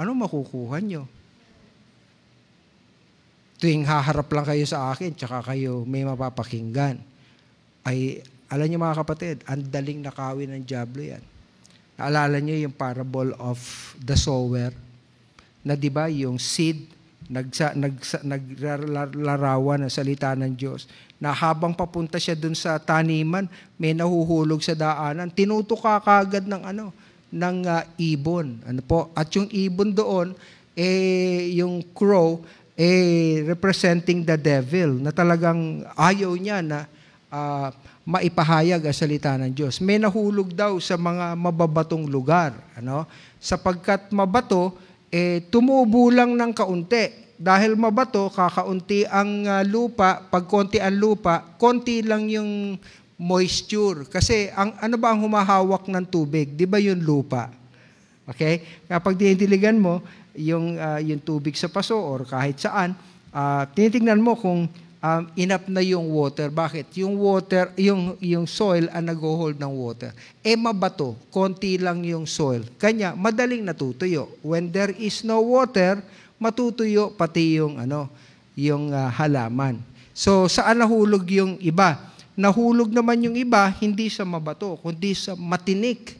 ano makukuha niyo? Tuwing haharap lang kayo sa akin, tsaka kayo may mapapakinggan. Ay, alam niyo mga kapatid, ang daling nakawin ng Diablo yan. Naalala niyo yung parable of the sower, na di ba yung seed nagsa, nagsa, naglalarawan ng salita ng Diyos, na habang papunta siya dun sa taniman, may nahuhulog sa daanan, tinutuka kagad ng ano, ng uh, ibon. Ano po? At yung ibon doon, eh, yung crow, eh, representing the devil, na talagang ayaw niya na uh, maipahayag ang salita ng Diyos. May nahulog daw sa mga mababatong lugar, ano? Sapagkat mabato, eh, tumubo lang ng kaunti. Dahil mabato, kakaunti ang uh, lupa, pag konti ang lupa, konti lang yung moisture. Kasi ang, ano ba ang humahawak ng tubig? Di ba yung lupa? Okay? Kapag dinidiligan mo, yung, uh, yung tubig sa paso or kahit saan, uh, ah, tinitingnan mo kung um, inap na yung water. Bakit? Yung water, yung, yung soil ang nag-hold ng water. E mabato, konti lang yung soil. Kanya, madaling natutuyo. When there is no water, matutuyo pati yung, ano, yung uh, halaman. So, saan nahulog yung iba? Nahulog naman yung iba, hindi sa mabato, kundi sa matinik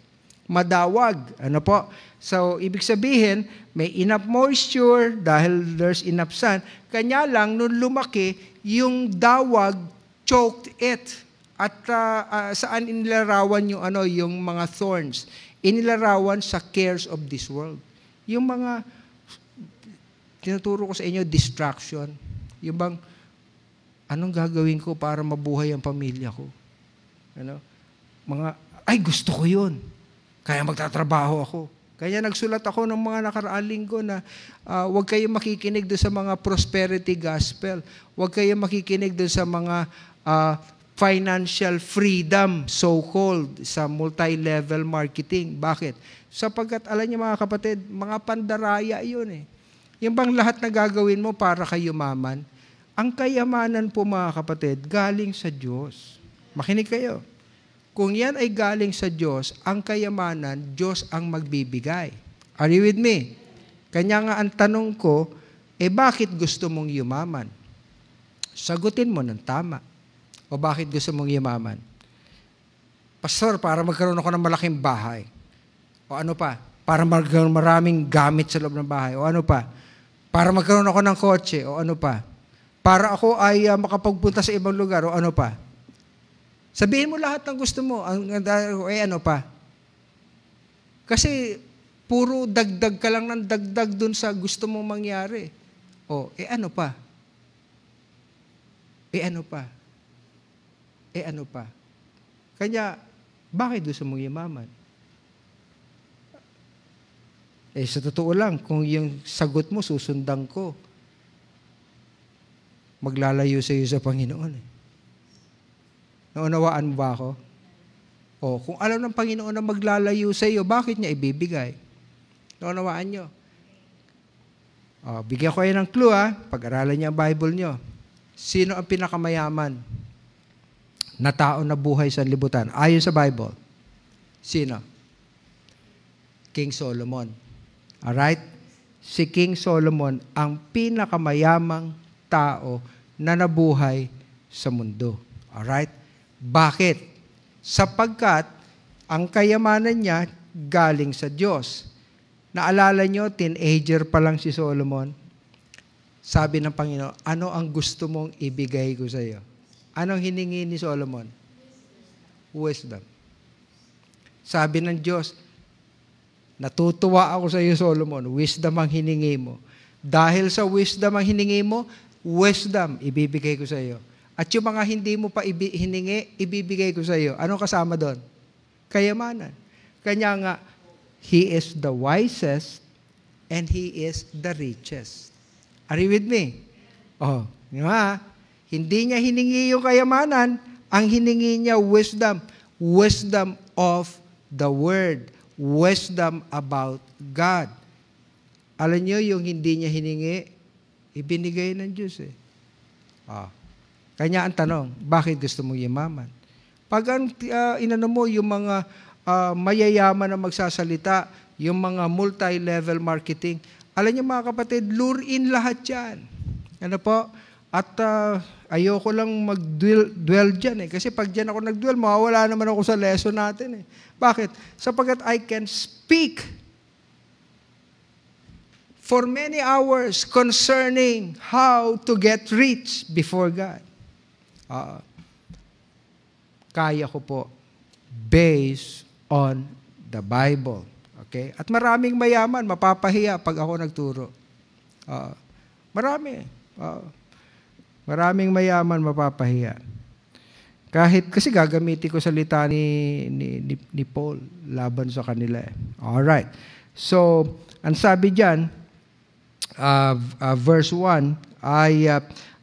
madawag. Ano po? So, ibig sabihin, may enough moisture dahil there's enough sun. Kanya lang, nung lumaki, yung dawag choked it. At uh, uh, saan inilarawan yung, ano, yung mga thorns? Inilarawan sa cares of this world. Yung mga, tinuturo ko sa inyo, distraction. Yung bang, anong gagawin ko para mabuhay ang pamilya ko? Ano? Mga, ay gusto ko yun. Kaya magtatrabaho ako. Kaya nagsulat ako ng mga nakaraan linggo na uh, huwag kayong makikinig doon sa mga prosperity gospel. Huwag kayong makikinig doon sa mga uh, financial freedom, so-called, sa multi-level marketing. Bakit? Sapagkat, alam niyo mga kapatid, mga pandaraya yun eh. Yung bang lahat na gagawin mo para kayo maman, ang kayamanan po mga kapatid, galing sa Diyos. Makinig kayo. Kung yan ay galing sa Diyos, ang kayamanan, Diyos ang magbibigay. Are you with me? Kanya nga ang tanong ko, eh bakit gusto mong yumaman? Sagutin mo ng tama. O bakit gusto mong yumaman? Pastor, para magkaroon ako ng malaking bahay. O ano pa? Para magkaroon maraming gamit sa loob ng bahay. O ano pa? Para magkaroon ako ng kotse. O ano pa? Para ako ay uh, makapagpunta sa ibang lugar. O ano pa? Sabihin mo lahat ng gusto mo. Ang, eh ano pa? Kasi puro dagdag ka lang ng dagdag dun sa gusto mong mangyari. O, eh ano pa? Eh ano pa? Eh ano pa? Kanya, bakit gusto mong yumaman? Eh sa totoo lang, kung yung sagot mo susundan ko, maglalayo sa iyo sa Panginoon eh. Naunawaan mo ba ako? O, oh, kung alam ng Panginoon na maglalayo sa iyo, bakit niya ibibigay? Naunawaan niyo. O, oh, bigyan ko kayo ng clue ha. Pag-aralan niyo ang Bible niyo. Sino ang pinakamayaman na tao na buhay sa libutan? Ayon sa Bible. Sino? King Solomon. Alright? Si King Solomon ang pinakamayamang tao na nabuhay sa mundo. Alright? Bakit? Sapagkat ang kayamanan niya galing sa Diyos. Naalala niyo, teenager pa lang si Solomon. Sabi ng Panginoon, ano ang gusto mong ibigay ko sa iyo? Anong hiningi ni Solomon? Wisdom. Sabi ng Diyos, natutuwa ako sa iyo, Solomon. Wisdom ang hiningi mo. Dahil sa wisdom ang hiningi mo, wisdom ibibigay ko sa iyo. At yung mga hindi mo pa hiningi, ibibigay ko sa iyo. Ano kasama doon? Kayamanan. Kanya nga, He is the wisest and He is the richest. Are you with me? Oh, nga. Hindi niya hiningi yung kayamanan. Ang hiningi niya, wisdom. Wisdom of the Word. Wisdom about God. Alam niyo, yung hindi niya hiningi, ibinigay ng Diyos eh. Ah. Oh. Kanya ang tanong, bakit gusto mong yumaman? Pag ang uh, inano mo yung mga uh, mayayaman na magsasalita, yung mga multi-level marketing, alam niyo mga kapatid, lure in lahat yan. Ano po? At uh, ayoko lang mag-dwell dyan eh. Kasi pag dyan ako nag-dwell, mawawala naman ako sa lesson natin eh. Bakit? Sapagat I can speak for many hours concerning how to get rich before God uh, kaya ko po based on the Bible. Okay? At maraming mayaman, mapapahiya pag ako nagturo. Uh, marami. Uh, maraming mayaman, mapapahiya. Kahit kasi gagamitin ko salita ni, ni, ni, ni Paul laban sa kanila. Eh. Alright. So, ang sabi dyan, uh, uh, verse 1, ay uh,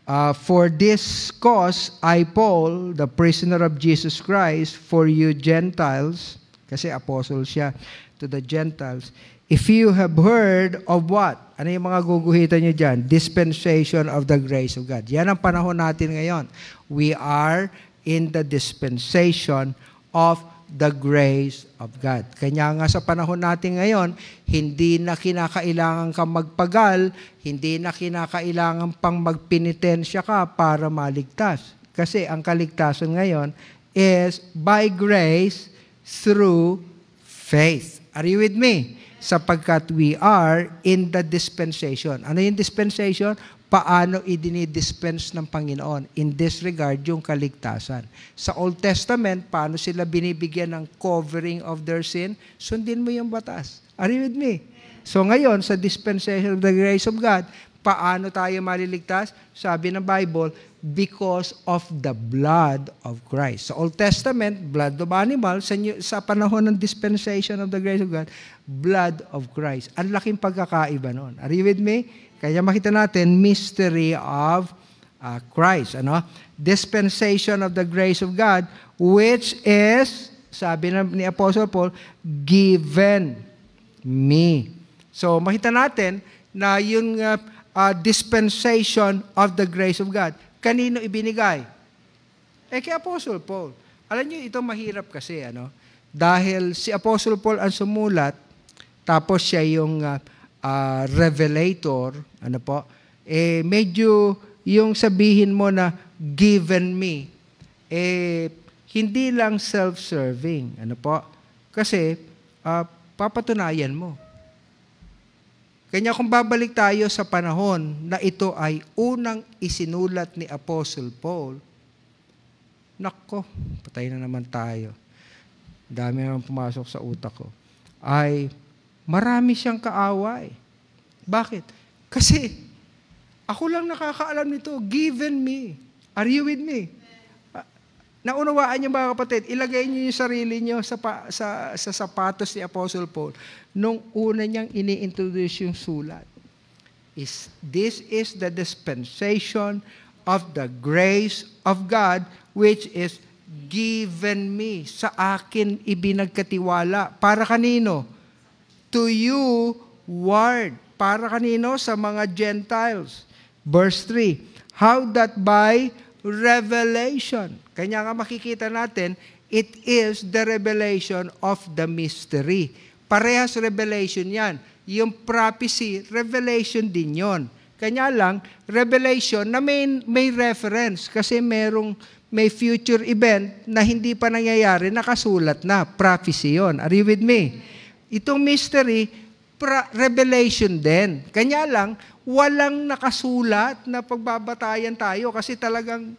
Uh, for this cause, I, Paul, the prisoner of Jesus Christ, for you Gentiles, kasi apostle siya to the Gentiles, if you have heard of what? Ano yung mga guguhitan niyo dyan? Dispensation of the grace of God. Yan ang panahon natin ngayon. We are in the dispensation of the grace of God. Kanya nga sa panahon natin ngayon, hindi na kinakailangan ka magpagal, hindi na kinakailangan pang magpinitensya ka para maligtas. Kasi ang kaligtasan ngayon is by grace through faith. Are you with me? Sapagkat we are in the dispensation. Ano yung dispensation? paano idinidispense ng Panginoon. In this regard, yung kaligtasan. Sa Old Testament, paano sila binibigyan ng covering of their sin? Sundin mo yung batas. Are you with me? So ngayon, sa dispensation of the grace of God, paano tayo maliligtas? Sabi ng Bible, because of the blood of Christ. Sa Old Testament, blood of animals, Sa, sa panahon ng dispensation of the grace of God, blood of Christ. Ang laking pagkakaiba noon. Are you with me? Kaya makita natin, mystery of uh, Christ. Ano? Dispensation of the grace of God, which is, sabi ni Apostle Paul, given me. So makita natin na yung uh, uh, dispensation of the grace of God, kanino ibinigay? Eh kay Apostle Paul. Alam niyo, ito mahirap kasi, ano? Dahil si Apostle Paul ang sumulat, tapos siya yung uh, uh, revelator, ano po, eh medyo yung sabihin mo na given me, eh hindi lang self-serving, ano po, kasi uh, papatunayan mo. Kanya kung babalik tayo sa panahon na ito ay unang isinulat ni Apostle Paul, nako, patay na naman tayo. Dami naman pumasok sa utak ko. Ay, Marami siyang kaaway. Bakit? Kasi, ako lang nakakaalam nito, given me. Are you with me? Ah, naunawaan niyo mga kapatid, ilagay niyo yung sarili niyo sa, pa, sa, sa sapatos ni Apostle Paul nung una niyang ini-introduce yung sulat. Is, this is the dispensation of the grace of God which is given me, sa akin ibinagkatiwala. Para kanino? to you word. Para kanino? Sa mga Gentiles. Verse 3, how that by revelation. Kanya nga makikita natin, it is the revelation of the mystery. Parehas revelation yan. Yung prophecy, revelation din yon. Kanya lang, revelation na may, may reference kasi merong may future event na hindi pa nangyayari, nakasulat na, prophecy yon. Are you with me? Itong mystery, pra- revelation din. Kanya lang, walang nakasulat na pagbabatayan tayo kasi talagang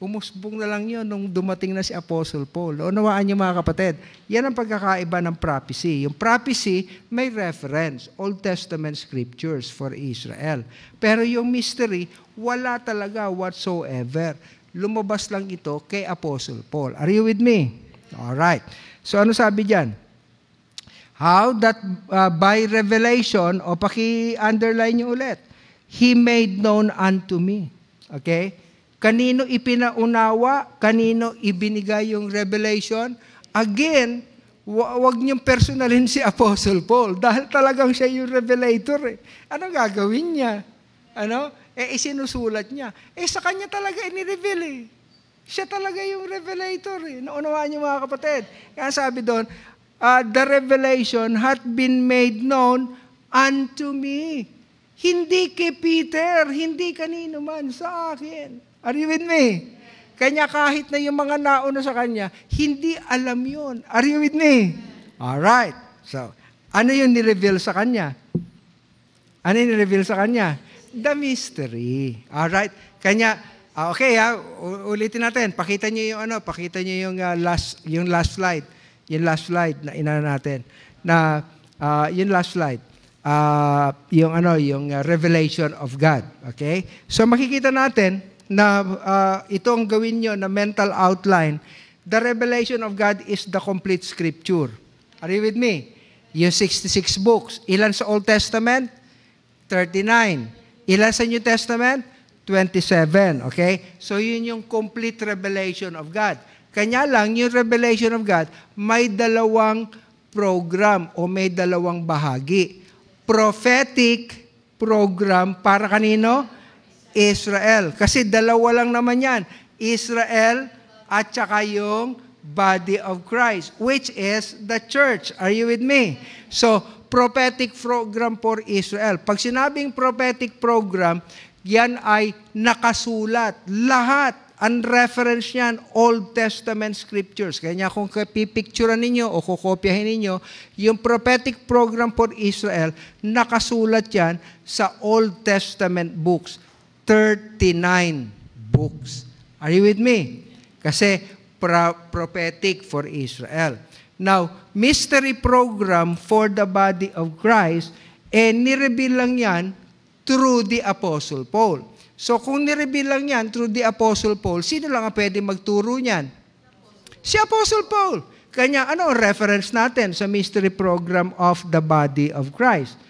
umusbong na lang yon nung dumating na si Apostle Paul. O nawaan niyo mga kapatid, yan ang pagkakaiba ng prophecy. Yung prophecy may reference, Old Testament scriptures for Israel. Pero yung mystery, wala talaga whatsoever. Lumabas lang ito kay Apostle Paul. Are you with me? All right. So ano sabi diyan? How? That uh, by revelation, o paki-underline nyo ulit, He made known unto me. Okay? Kanino ipinaunawa? Kanino ibinigay yung revelation? Again, wag niyong personalin si Apostle Paul dahil talagang siya yung revelator. Eh. Ano gagawin niya? Ano? Eh, isinusulat niya. Eh, sa kanya talaga inireveal eh. Siya talaga yung revelator eh. Naunawaan niyo mga kapatid. Kaya sabi doon, uh, the revelation hath been made known unto me. Hindi kay Peter, hindi kanino man, sa akin. Are you with me? Kanya kahit na yung mga nauna sa kanya, hindi alam yon. Are you with me? All right. So, ano yung ni-reveal sa kanya? Ano yung ni-reveal sa kanya? The mystery. All right. Kanya, ah, okay ha, ah, ulitin natin. Pakita niyo yung ano, pakita niyo yung uh, last yung last slide. Yung last slide na inano natin. Na, uh, yung last slide. Uh, yung ano, yung uh, revelation of God. Okay? So makikita natin na uh, itong gawin nyo na mental outline, the revelation of God is the complete scripture. Are you with me? Yung 66 books. Ilan sa Old Testament? 39. Ilan sa New Testament? 27. Okay? So yun yung complete revelation of God. Kanya lang, yung revelation of God, may dalawang program o may dalawang bahagi. Prophetic program para kanino? Israel. Kasi dalawa lang naman yan. Israel at saka yung body of Christ, which is the church. Are you with me? So, prophetic program for Israel. Pag sinabing prophetic program, yan ay nakasulat. Lahat ang reference niyan, Old Testament scriptures. Kaya kung pipicturean ninyo o kukopyahin ninyo, yung prophetic program for Israel, nakasulat yan sa Old Testament books. 39 books. Are you with me? Kasi pra- prophetic for Israel. Now, mystery program for the body of Christ, eh, nireveal lang yan through the Apostle Paul. So kung nireveal lang yan through the Apostle Paul, sino lang ang pwede magturo niyan? Si Apostle Paul. Kanya, ano ang reference natin sa mystery program of the body of Christ?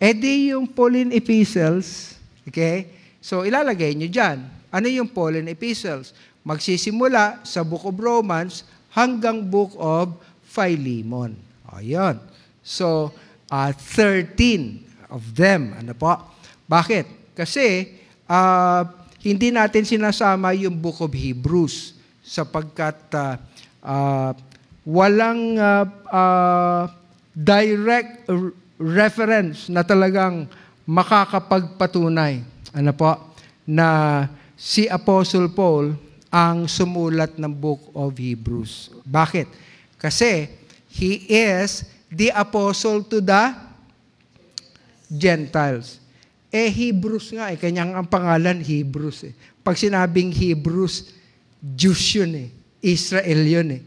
E di yung Pauline epistles, okay? So ilalagay nyo dyan. Ano yung Pauline epistles? Magsisimula sa Book of Romans hanggang Book of Philemon. Ayun. So, uh, ah, 13 of them. Ano po? Bakit? Kasi, uh, hindi natin sinasama yung Book of Hebrews sapagkat uh, uh, walang uh, uh, direct reference na talagang makakapagpatunay ano po na si Apostle Paul ang sumulat ng Book of Hebrews. Bakit? Kasi he is the apostle to the Gentiles. Eh, Hebrews nga eh. Kanyang ang pangalan, Hebrews eh. Pag sinabing Hebrews, Jews yun eh. Israel yun eh.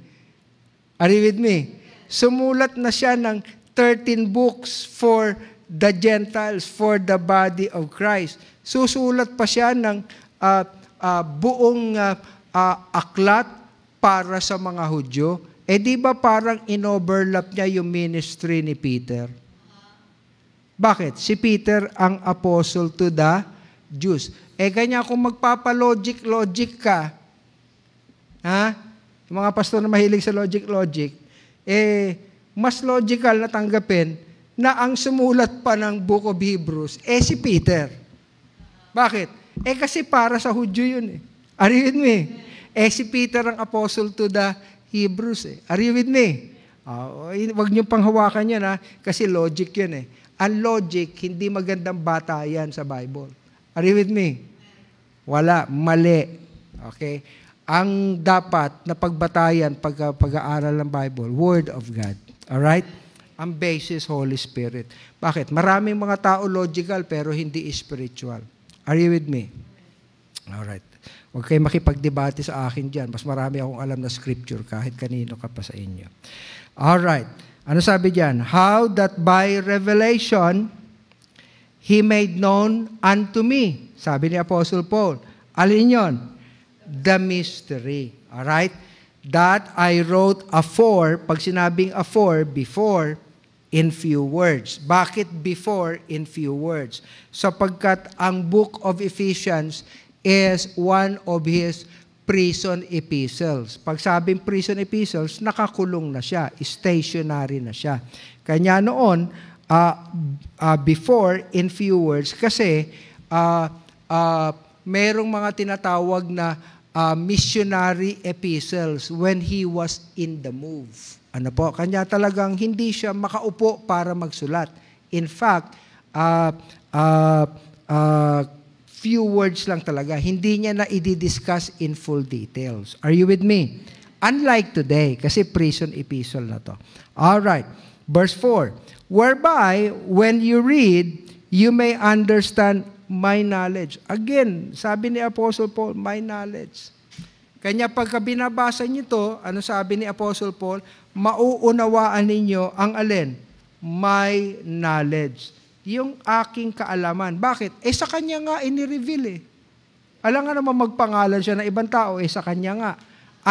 Are you with me? Sumulat na siya ng 13 books for the Gentiles, for the body of Christ. Susulat pa siya ng uh, uh, buong uh, uh, aklat para sa mga Hudyo. Eh di ba parang in-overlap niya yung ministry ni Peter? Bakit? Si Peter ang apostle to the Jews. Eh kanya kung magpapalogic-logic ka, ha? Yung mga pastor na mahilig sa logic-logic, eh mas logical na tanggapin na ang sumulat pa ng Book of Hebrews, eh si Peter. Bakit? Eh kasi para sa Hudyo yun eh. Are you with me? Eh si Peter ang apostle to the Hebrews eh. Are you with me? Oh, eh, wag niyo pang hawakan yan ha, kasi logic yun eh. Ang logic, hindi magandang bata yan sa Bible. Are you with me? Wala, mali. Okay? Ang dapat na pagbatayan pag uh, pag-aaral ng Bible, Word of God. All right? Ang basis, Holy Spirit. Bakit? Maraming mga tao logical pero hindi spiritual. Are you with me? All right. Huwag kayong makipagdebate sa akin diyan. Mas marami akong alam na scripture kahit kanino ka pa sa inyo. All right. Ano sabi diyan? How that by revelation he made known unto me. Sabi ni Apostle Paul. Alin 'yon? The mystery. All right? That I wrote afore, pag sinabing afore, before, in few words. Bakit before in few words? Sapagkat ang book of Ephesians is one of his prison epistles. Pag sabing prison epistles, nakakulong na siya, stationary na siya. Kanya noon, uh, uh, before, in few words, kasi uh, uh, merong mga tinatawag na uh, missionary epistles when he was in the move. Ano po, kanya talagang hindi siya makaupo para magsulat. In fact, uh, uh, uh, few words lang talaga. Hindi niya na i-discuss in full details. Are you with me? Unlike today, kasi prison epistle na to. All right. Verse 4. Whereby, when you read, you may understand my knowledge. Again, sabi ni Apostle Paul, my knowledge. Kanya pagka binabasa niyo to, ano sabi ni Apostle Paul, mauunawaan ninyo ang alin? My knowledge yung aking kaalaman. Bakit? Eh sa kanya nga inireveal eh. Alam nga naman magpangalan siya ng ibang tao, eh sa kanya nga.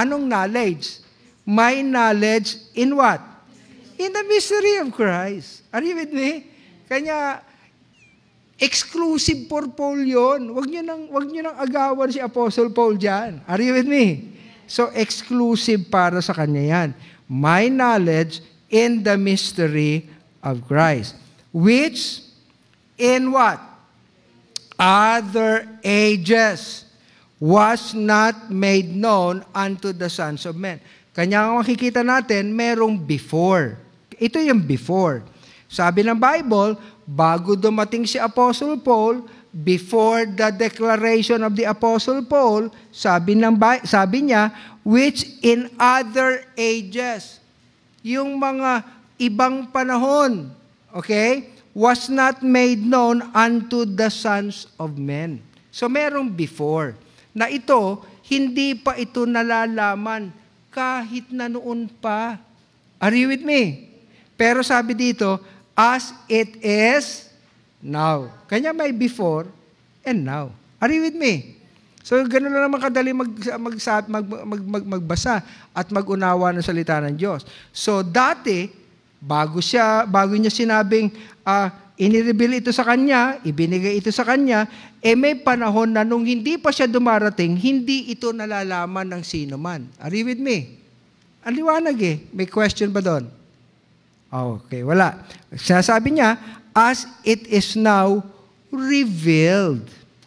Anong knowledge? My knowledge in what? In the mystery of Christ. Are you with me? Kanya, exclusive for Paul yun. Huwag nyo nang, wag nyo nang agawan si Apostle Paul diyan. Are you with me? So, exclusive para sa kanya yan. My knowledge in the mystery of Christ which in what? Other ages was not made known unto the sons of men. Kanya nga makikita natin, merong before. Ito yung before. Sabi ng Bible, bago dumating si Apostle Paul, before the declaration of the Apostle Paul, sabi, ng, sabi niya, which in other ages, yung mga ibang panahon, okay, was not made known unto the sons of men. So merong before na ito, hindi pa ito nalalaman kahit na noon pa. Are you with me? Pero sabi dito, as it is now. Kanya may before and now. Are you with me? So ganoon lang naman kadali mag, mag, mag, mag, mag, magbasa at magunawa ng salita ng Diyos. So dati, Bago, siya, bago niya sinabing, uh, inireveal ito sa kanya, ibinigay ito sa kanya, eh may panahon na nung hindi pa siya dumarating, hindi ito nalalaman ng sino man. Are you with me? aliwanag eh. May question ba doon? Okay, wala. Sinasabi niya, as it is now revealed.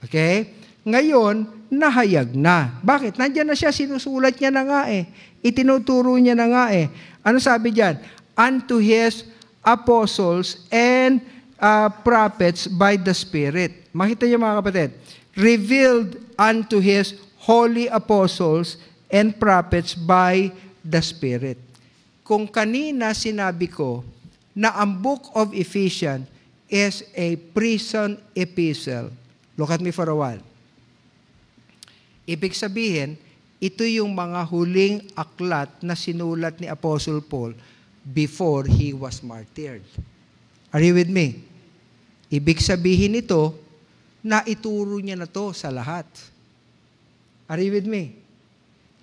Okay? Ngayon, nahayag na. Bakit? Nandiyan na siya, sinusulat niya na nga eh. Itinuturo niya na nga eh. Ano sabi diyan? unto his apostles and uh, prophets by the Spirit. Makita niyo mga kapatid, revealed unto his holy apostles and prophets by the Spirit. Kung kanina sinabi ko na ang book of Ephesians is a prison epistle. Look at me for a while. Ibig sabihin, ito yung mga huling aklat na sinulat ni Apostle Paul before he was martyred. Are you with me? Ibig sabihin nito, na ituro niya na to sa lahat. Are you with me?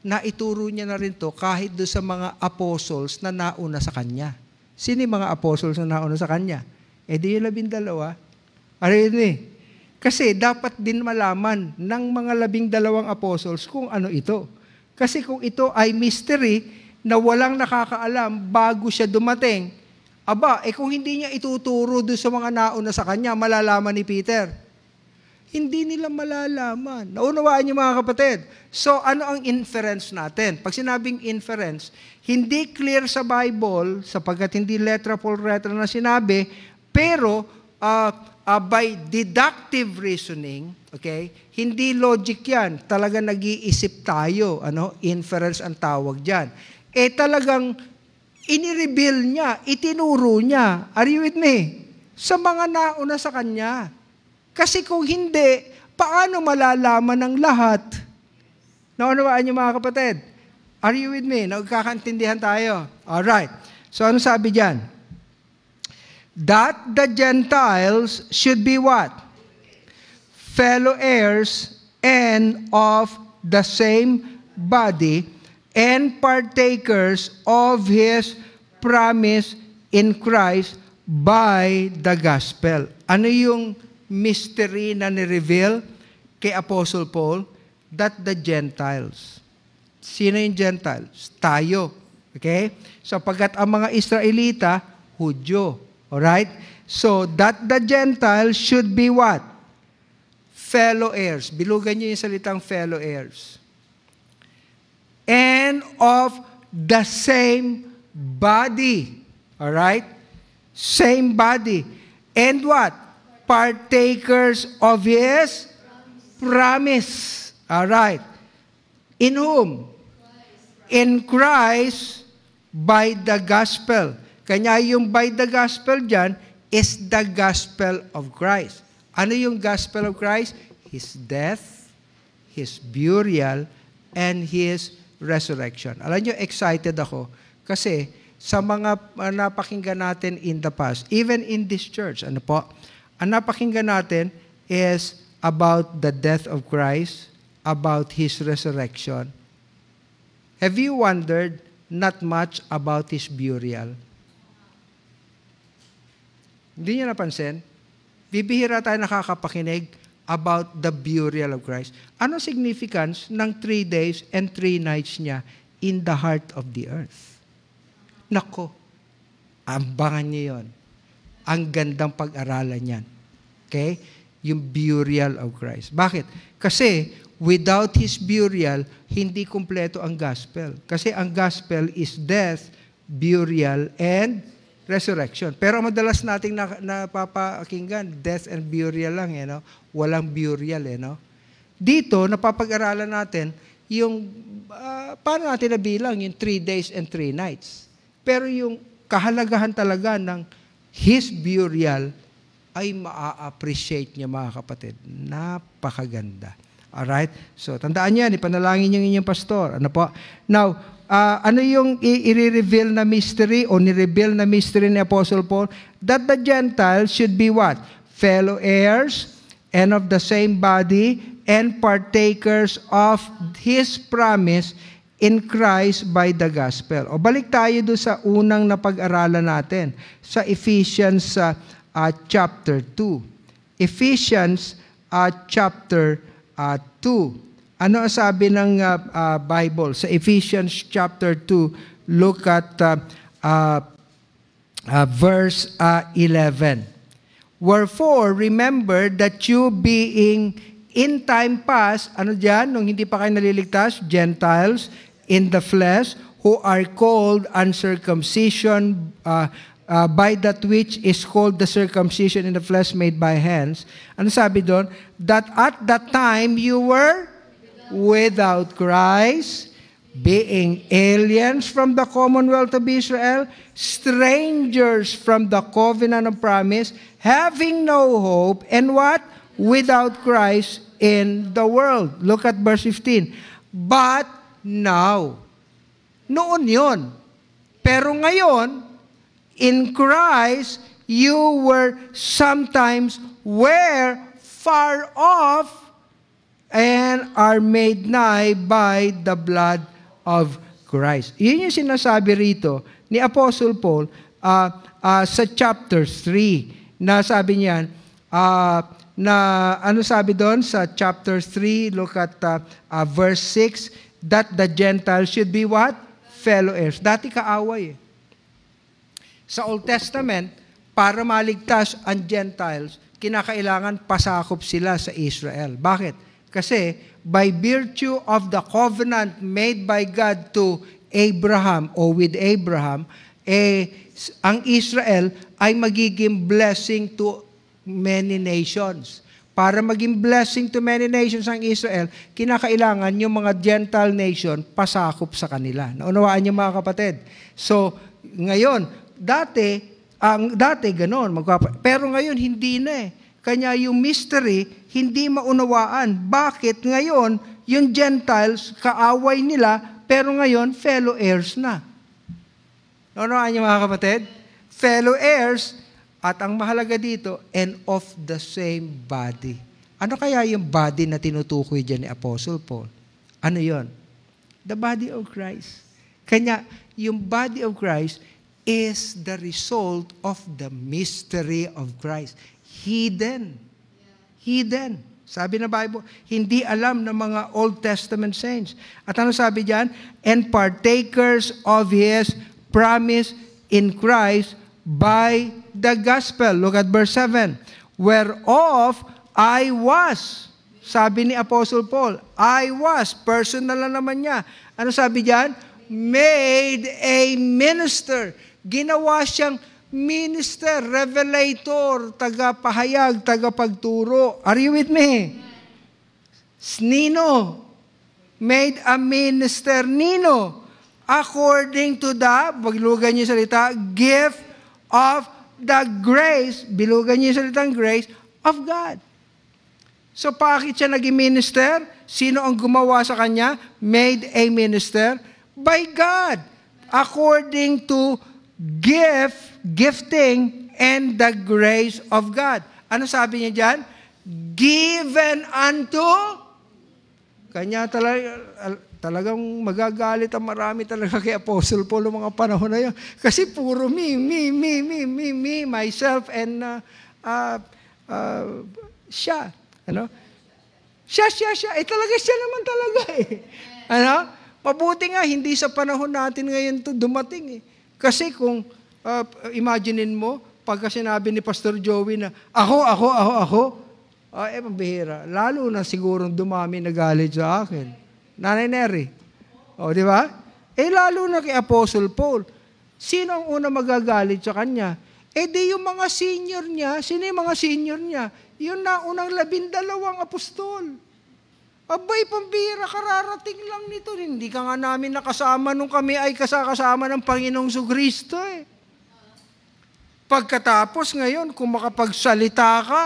Na ituro niya na rin to kahit do sa mga apostles na nauna sa kanya. Sino mga apostles na nauna sa kanya? E di yung labindalawa. Are you with me? Kasi dapat din malaman ng mga labing dalawang apostles kung ano ito. Kasi kung ito ay mystery, na walang nakakaalam bago siya dumating. Aba, eh kung hindi niya ituturo doon sa mga nauna sa kanya, malalaman ni Peter. Hindi nila malalaman. Naunawaan niyo mga kapatid. So ano ang inference natin? Pag sinabing inference, hindi clear sa Bible sapagkat hindi letra for letra na sinabi, pero uh, uh, by deductive reasoning, okay, hindi logic yan. Talaga nag-iisip tayo. Ano? Inference ang tawag dyan eh talagang inireveal niya, itinuro niya. Are you with me? Sa mga nauna sa kanya. Kasi kung hindi, paano malalaman ng lahat? Naunawaan niyo mga kapatid? Are you with me? Nagkakaintindihan tayo. All right. So ano sabi diyan? That the Gentiles should be what? Fellow heirs and of the same body and partakers of His promise in Christ by the gospel. Ano yung mystery na ni-reveal kay Apostle Paul? That the Gentiles. Sino yung Gentiles? Tayo. Okay? Sapagat so, ang mga Israelita, Hudyo. Alright? So, that the Gentiles should be what? Fellow heirs. Bilugan niyo yung salitang fellow heirs and of the same body. All right? Same body. And what? Partakers of his promise. All right. In whom? In Christ by the gospel. Kanya yung by the gospel dyan is the gospel of Christ. Ano yung gospel of Christ? His death, His burial, and His resurrection. Alam nyo, excited ako kasi sa mga ah, napakinggan natin in the past, even in this church, ano po, ang napakinggan natin is about the death of Christ, about His resurrection. Have you wondered not much about His burial? Hindi niyo napansin? Bibihira tayo nakakapakinig about the burial of Christ. Ano significance ng three days and three nights niya in the heart of the earth? Nako, ambangan niyo yon. Ang gandang pag-aralan niyan. Okay? Yung burial of Christ. Bakit? Kasi without His burial, hindi kumpleto ang gospel. Kasi ang gospel is death, burial, and resurrection. Pero madalas nating na, napapakinggan, death and burial lang, eh, no? walang burial. Eh, no? Dito, napapag-aralan natin yung, uh, paano natin nabilang yung three days and three nights. Pero yung kahalagahan talaga ng his burial ay maa-appreciate niya mga kapatid. Napakaganda. Alright? So, tandaan niyan, ipanalangin niyo yung inyong pastor. Ano po? Now, uh, ano yung i-reveal na mystery o ni-reveal na mystery ni Apostle Paul? That the Gentiles should be what? Fellow heirs and of the same body and partakers of His promise in Christ by the gospel. O balik tayo doon sa unang napag-aralan natin sa Ephesians uh, uh, chapter 2. Ephesians uh, chapter uh, 2. Ano ang sabi ng uh, uh, Bible? Sa Ephesians chapter 2, look at uh, uh, uh, verse uh, 11. Wherefore, remember that you being in time past, ano diyan nung hindi pa kayo naliligtas, Gentiles, in the flesh, who are called uncircumcision uh, uh, by that which is called the circumcision in the flesh made by hands. Ano sabi doon? That at that time you were without Christ, being aliens from the commonwealth of Israel, strangers from the covenant of promise, having no hope, and what? Without Christ in the world. Look at verse 15. But now, noon yon. Pero ngayon, in Christ, you were sometimes where? far off, and are made nigh by the blood of Christ. Iyon yung sinasabi rito ni Apostle Paul uh, uh, sa chapter 3 na sabi niyan, uh, na ano sabi doon sa chapter 3, look at uh, uh, verse 6, that the Gentiles should be what? Fellow heirs. Dati kaaway eh. Sa Old Testament, para maligtas ang Gentiles, kinakailangan pasakop sila sa Israel. Bakit? Kasi by virtue of the covenant made by God to Abraham or with Abraham, eh, ang Israel ay magiging blessing to many nations. Para maging blessing to many nations ang Israel, kinakailangan yung mga Gentile nation pasakop sa kanila. Naunawaan niyo mga kapatid. So, ngayon, dati, ang dati ganoon, magpapa- pero ngayon hindi na eh. Kanya yung mystery hindi maunawaan bakit ngayon yung Gentiles, kaaway nila, pero ngayon fellow heirs na. Naunawaan niyo mga kapatid? Fellow heirs, at ang mahalaga dito, and of the same body. Ano kaya yung body na tinutukoy dyan ni Apostle Paul? Ano yon? The body of Christ. Kanya, yung body of Christ is the result of the mystery of Christ. Hidden hidden. Sabi na Bible, hindi alam ng mga Old Testament saints. At ano sabi diyan? And partakers of His promise in Christ by the gospel. Look at verse 7. Whereof I was. Sabi ni Apostle Paul, I was. Personal na naman niya. Ano sabi diyan? Made a minister. Ginawa siyang minister, revelator, tagapahayag, tagapagturo. Are you with me? Nino made a minister Nino according to the, baglugan niyo salita, gift of the grace, bilugan niyo salitang grace, of God. So, bakit siya naging minister? Sino ang gumawa sa kanya? Made a minister by God according to gift, gifting, and the grace of God. Ano sabi niya dyan? Given unto Kanya talaga, talagang magagalit ang marami talaga kay Apostle Paul noong mga panahon na yun. Kasi puro me, me, me, me, me, me, myself, and uh, uh, uh, siya. Ano? Siya, siya, siya. Eh talaga siya naman talaga eh. Ano? Mabuti nga, hindi sa panahon natin ngayon to dumating eh. Kasi kung uh, ah, imaginein mo, pagka sinabi ni Pastor Joey na, ako, ako, ako, ako, uh, eh, pambihira. Lalo na siguro dumami na galit sa akin. Nanay Neri. O, oh, di ba? Eh, lalo na kay Apostle Paul. Sino ang una magagalit sa kanya? Eh, di yung mga senior niya. Sino yung mga senior niya? Yun na unang labindalawang apostol. Abay, pambira, kararating lang nito. Hindi ka nga namin nakasama nung kami ay kasakasama ng Panginoong Sugristo eh. Pagkatapos ngayon, kung makapagsalita ka,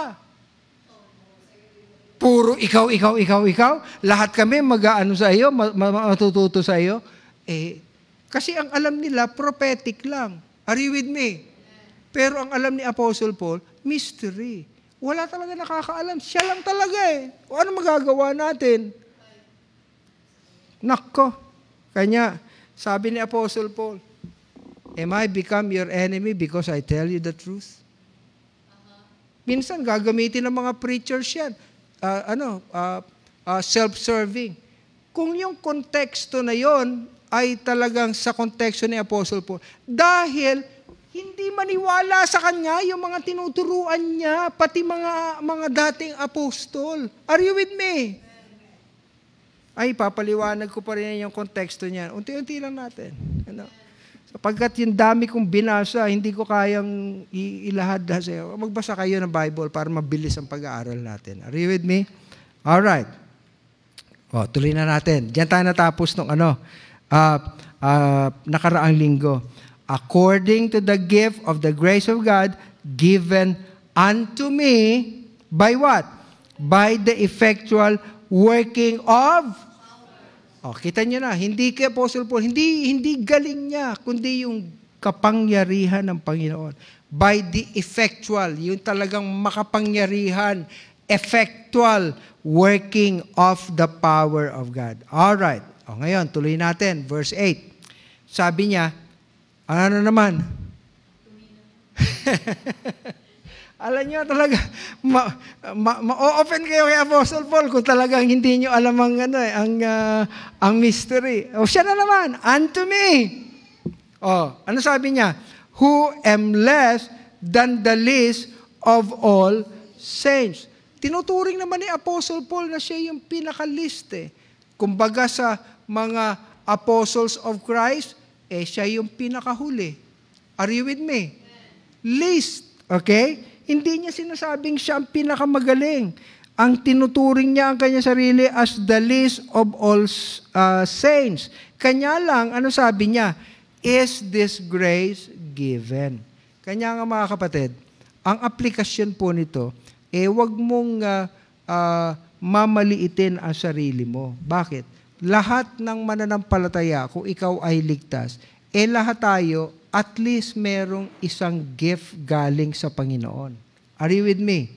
puro ikaw, ikaw, ikaw, ikaw, lahat kami mag-ano sa iyo, matututo sa iyo. Eh, kasi ang alam nila, prophetic lang. Are you with me? Pero ang alam ni Apostle Paul, mystery. Wala talaga nakakaalam. Siya lang talaga eh. O ano magagawa natin? Nakko. Kanya, sabi ni Apostle Paul, Am I become your enemy because I tell you the truth? Uh-huh. Minsan gagamitin ng mga preachers yan. Uh, ano, uh, uh, self-serving. Kung yung konteksto na yon ay talagang sa konteksto ni Apostle Paul. Dahil hindi maniwala sa kanya yung mga tinuturuan niya, pati mga, mga dating apostol. Are you with me? Ay, papaliwanag ko pa rin yung konteksto niyan. Unti-unti lang natin. Ano? Sapagkat yung dami kong binasa, hindi ko kayang ilahad na sa Magbasa kayo ng Bible para mabilis ang pag-aaral natin. Are you with me? All right. O, tuloy na natin. Diyan tayo natapos nung ano, uh, uh, nakaraang linggo according to the gift of the grace of God given unto me by what? By the effectual working of Oh, kita niyo na, hindi kay Apostle Paul, hindi, hindi galing niya, kundi yung kapangyarihan ng Panginoon. By the effectual, yung talagang makapangyarihan, effectual working of the power of God. All right. Oh, ngayon, tuloy natin, verse 8. Sabi niya, ano naman? alam nyo talaga, ma, ma, ma-open kayo kay Apostle Paul kung talagang hindi niyo alam ang, ano, eh, ang, uh, ang mystery. O siya na naman, unto me. O, ano sabi niya? Who am less than the least of all saints. Tinuturing naman ni Apostle Paul na siya yung pinakalist eh. Kumbaga sa mga apostles of Christ, eh siya yung pinakahuli. Are you with me? Least, okay? Hindi niya sinasabing siya ang pinakamagaling. Ang tinuturing niya ang kanya sarili as the least of all uh, saints. Kanya lang, ano sabi niya? Is this grace given? Kanya nga mga kapatid, ang aplikasyon po nito, eh wag mong uh, uh, mamaliitin ang sarili mo. Bakit? lahat ng mananampalataya, kung ikaw ay ligtas, eh lahat tayo, at least merong isang gift galing sa Panginoon. Are you with me?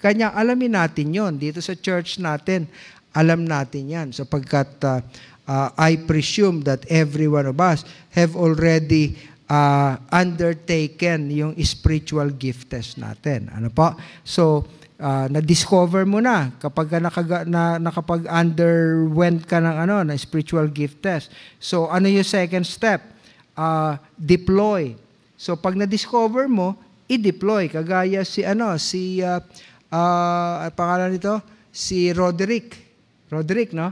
Kanya, alamin natin yon Dito sa church natin, alam natin yan sapagkat uh, uh, I presume that every one of us have already uh, undertaken yung spiritual gift test natin. Ano po? So, uh, na-discover mo na kapag nakaga, na, nakapag-underwent ka ng ano, na spiritual gift test. So, ano yung second step? Uh, deploy. So, pag na-discover mo, i-deploy. Kagaya si, ano, si, uh, uh, pangalan nito? Si Roderick. Roderick, no?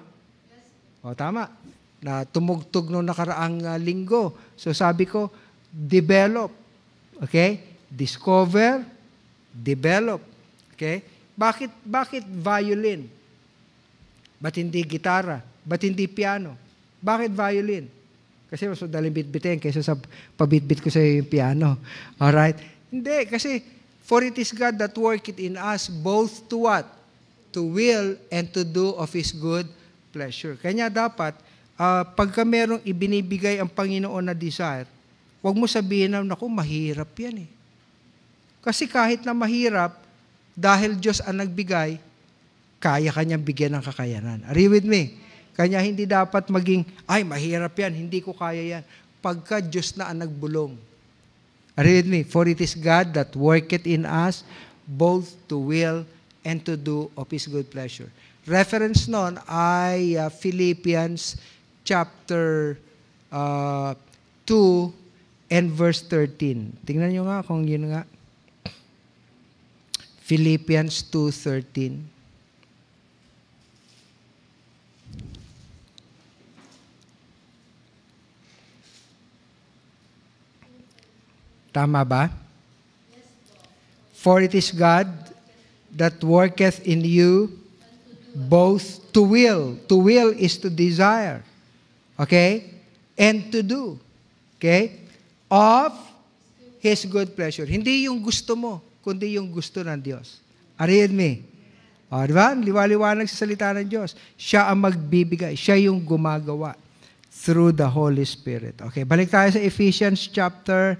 Yes. O, tama. Na tumugtog no nakaraang uh, linggo. So, sabi ko, develop. Okay? Discover, develop Okay? Bakit, bakit violin? Ba't hindi gitara? Ba't hindi piano? Bakit violin? Kasi mas madaling bitbitin kaysa sa pabitbit ko sa yung piano. Alright? Hindi, kasi for it is God that worketh in us both to what? To will and to do of His good pleasure. Kanya dapat, uh, pagka merong ibinibigay ang Panginoon na desire, huwag mo sabihin na, naku, mahirap yan eh. Kasi kahit na mahirap, dahil Diyos ang nagbigay, kaya kanyang bigyan ng kakayanan. Are you with me? Kanya hindi dapat maging, ay, mahirap yan, hindi ko kaya yan. Pagka Diyos na ang nagbulong. Are you with me? For it is God that worketh in us both to will and to do of His good pleasure. Reference nun ay uh, Philippians chapter uh, 2 and verse 13. Tingnan nyo nga kung yun nga. Philippians 2.13. Tama ba? For it is God that worketh in you both to will. To will is to desire. Okay? And to do. Okay? Of His good pleasure. Hindi yung gusto mo kundi yung gusto ng Diyos. Are you with me? O, di ba? Liwaliwanag sa salita ng Diyos. Siya ang magbibigay. Siya yung gumagawa through the Holy Spirit. Okay, balik tayo sa Ephesians chapter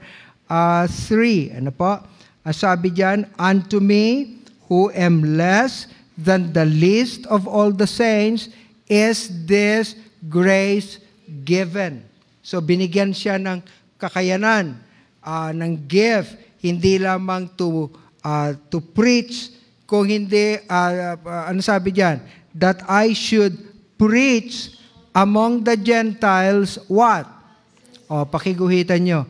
uh, ah, 3. Ano po? Ang ah, sabi dyan, Unto me, who am less than the least of all the saints, is this grace given. So, binigyan siya ng kakayanan, uh, ng gift, hindi lamang to, uh, to preach, kung hindi, uh, uh, ano sabi diyan? That I should preach among the Gentiles what? O, oh, pakiguhitan nyo,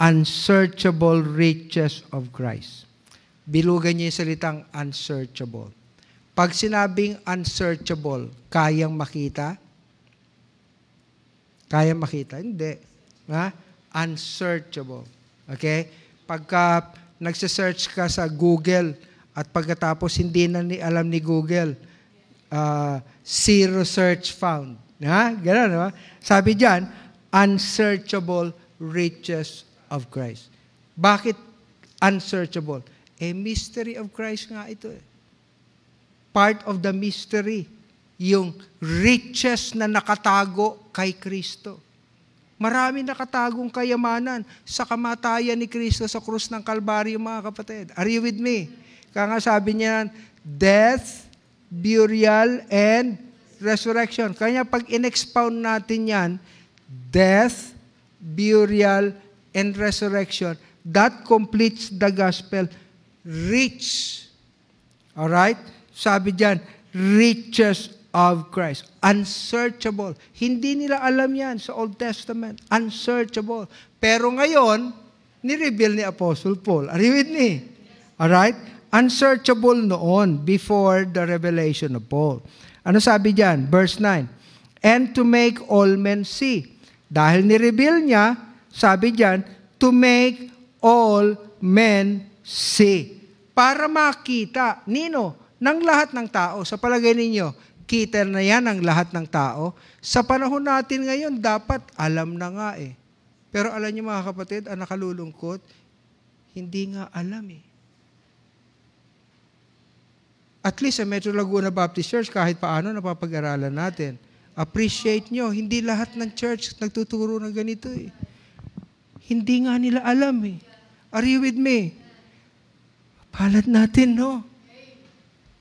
unsearchable riches of Christ. Bilugan niyo yung salitang unsearchable. Pag sinabing unsearchable, kayang makita? Kayang makita? Hindi. Ha? Unsearchable. Okay? Pagka nagsesearch ka sa Google at pagkatapos hindi na ni alam ni Google, uh, zero search found. Ha? Ganun, no? Sabi diyan, unsearchable riches of Christ. Bakit unsearchable? A eh, mystery of Christ nga ito. Eh. Part of the mystery, yung riches na nakatago kay Kristo. Marami nakatagong kayamanan sa kamatayan ni Kristo sa krus ng Kalbaryo, mga kapatid. Are you with me? Kaya nga sabi niya, death, burial, and resurrection. Kaya pag inexpound natin yan, death, burial, and resurrection, that completes the gospel. Rich. Alright? Sabi diyan, riches of Christ. Unsearchable. Hindi nila alam yan sa Old Testament. Unsearchable. Pero ngayon, ni-reveal ni Apostle Paul. Are you with me? Alright? Unsearchable noon before the revelation of Paul. Ano sabi diyan? Verse 9. And to make all men see. Dahil ni-reveal niya, sabi diyan, to make all men see. Para makita, nino, ng lahat ng tao, sa palagay ninyo, Kita na yan ang lahat ng tao. Sa panahon natin ngayon, dapat alam na nga eh. Pero alam niyo mga kapatid, ang nakalulungkot, hindi nga alam eh. At least sa Metro Laguna Baptist Church, kahit paano napapag-aralan natin. Appreciate nyo, hindi lahat ng church nagtuturo ng ganito eh. Hindi nga nila alam eh. Are you with me? Palad natin, no?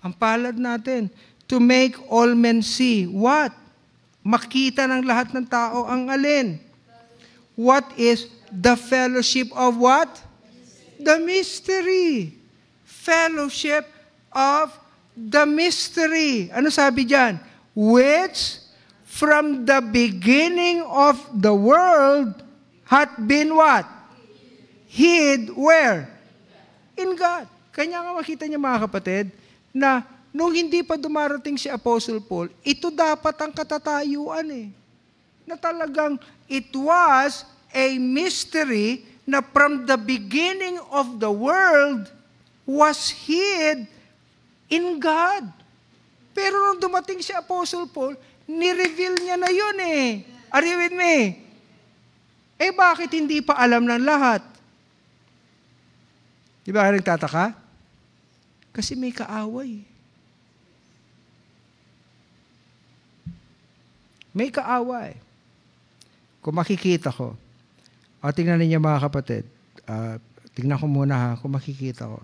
Ang palad natin to make all men see. What? Makita ng lahat ng tao ang alin. What is the fellowship of what? The mystery. Fellowship of the mystery. Ano sabi diyan? Which from the beginning of the world had been what? Hid where? In God. Kanya nga makita niya mga kapatid na nung hindi pa dumarating si Apostle Paul, ito dapat ang katatayuan eh. Na talagang it was a mystery na from the beginning of the world was hid in God. Pero nung dumating si Apostle Paul, ni-reveal niya na yun eh. Are you with me? Eh bakit hindi pa alam ng lahat? Di ba ka nagtataka? Kasi may kaaway. May kaawa eh. Kung makikita ko, at ah, tingnan ninyo mga kapatid, uh, tingnan ko muna ha, kung makikita ko.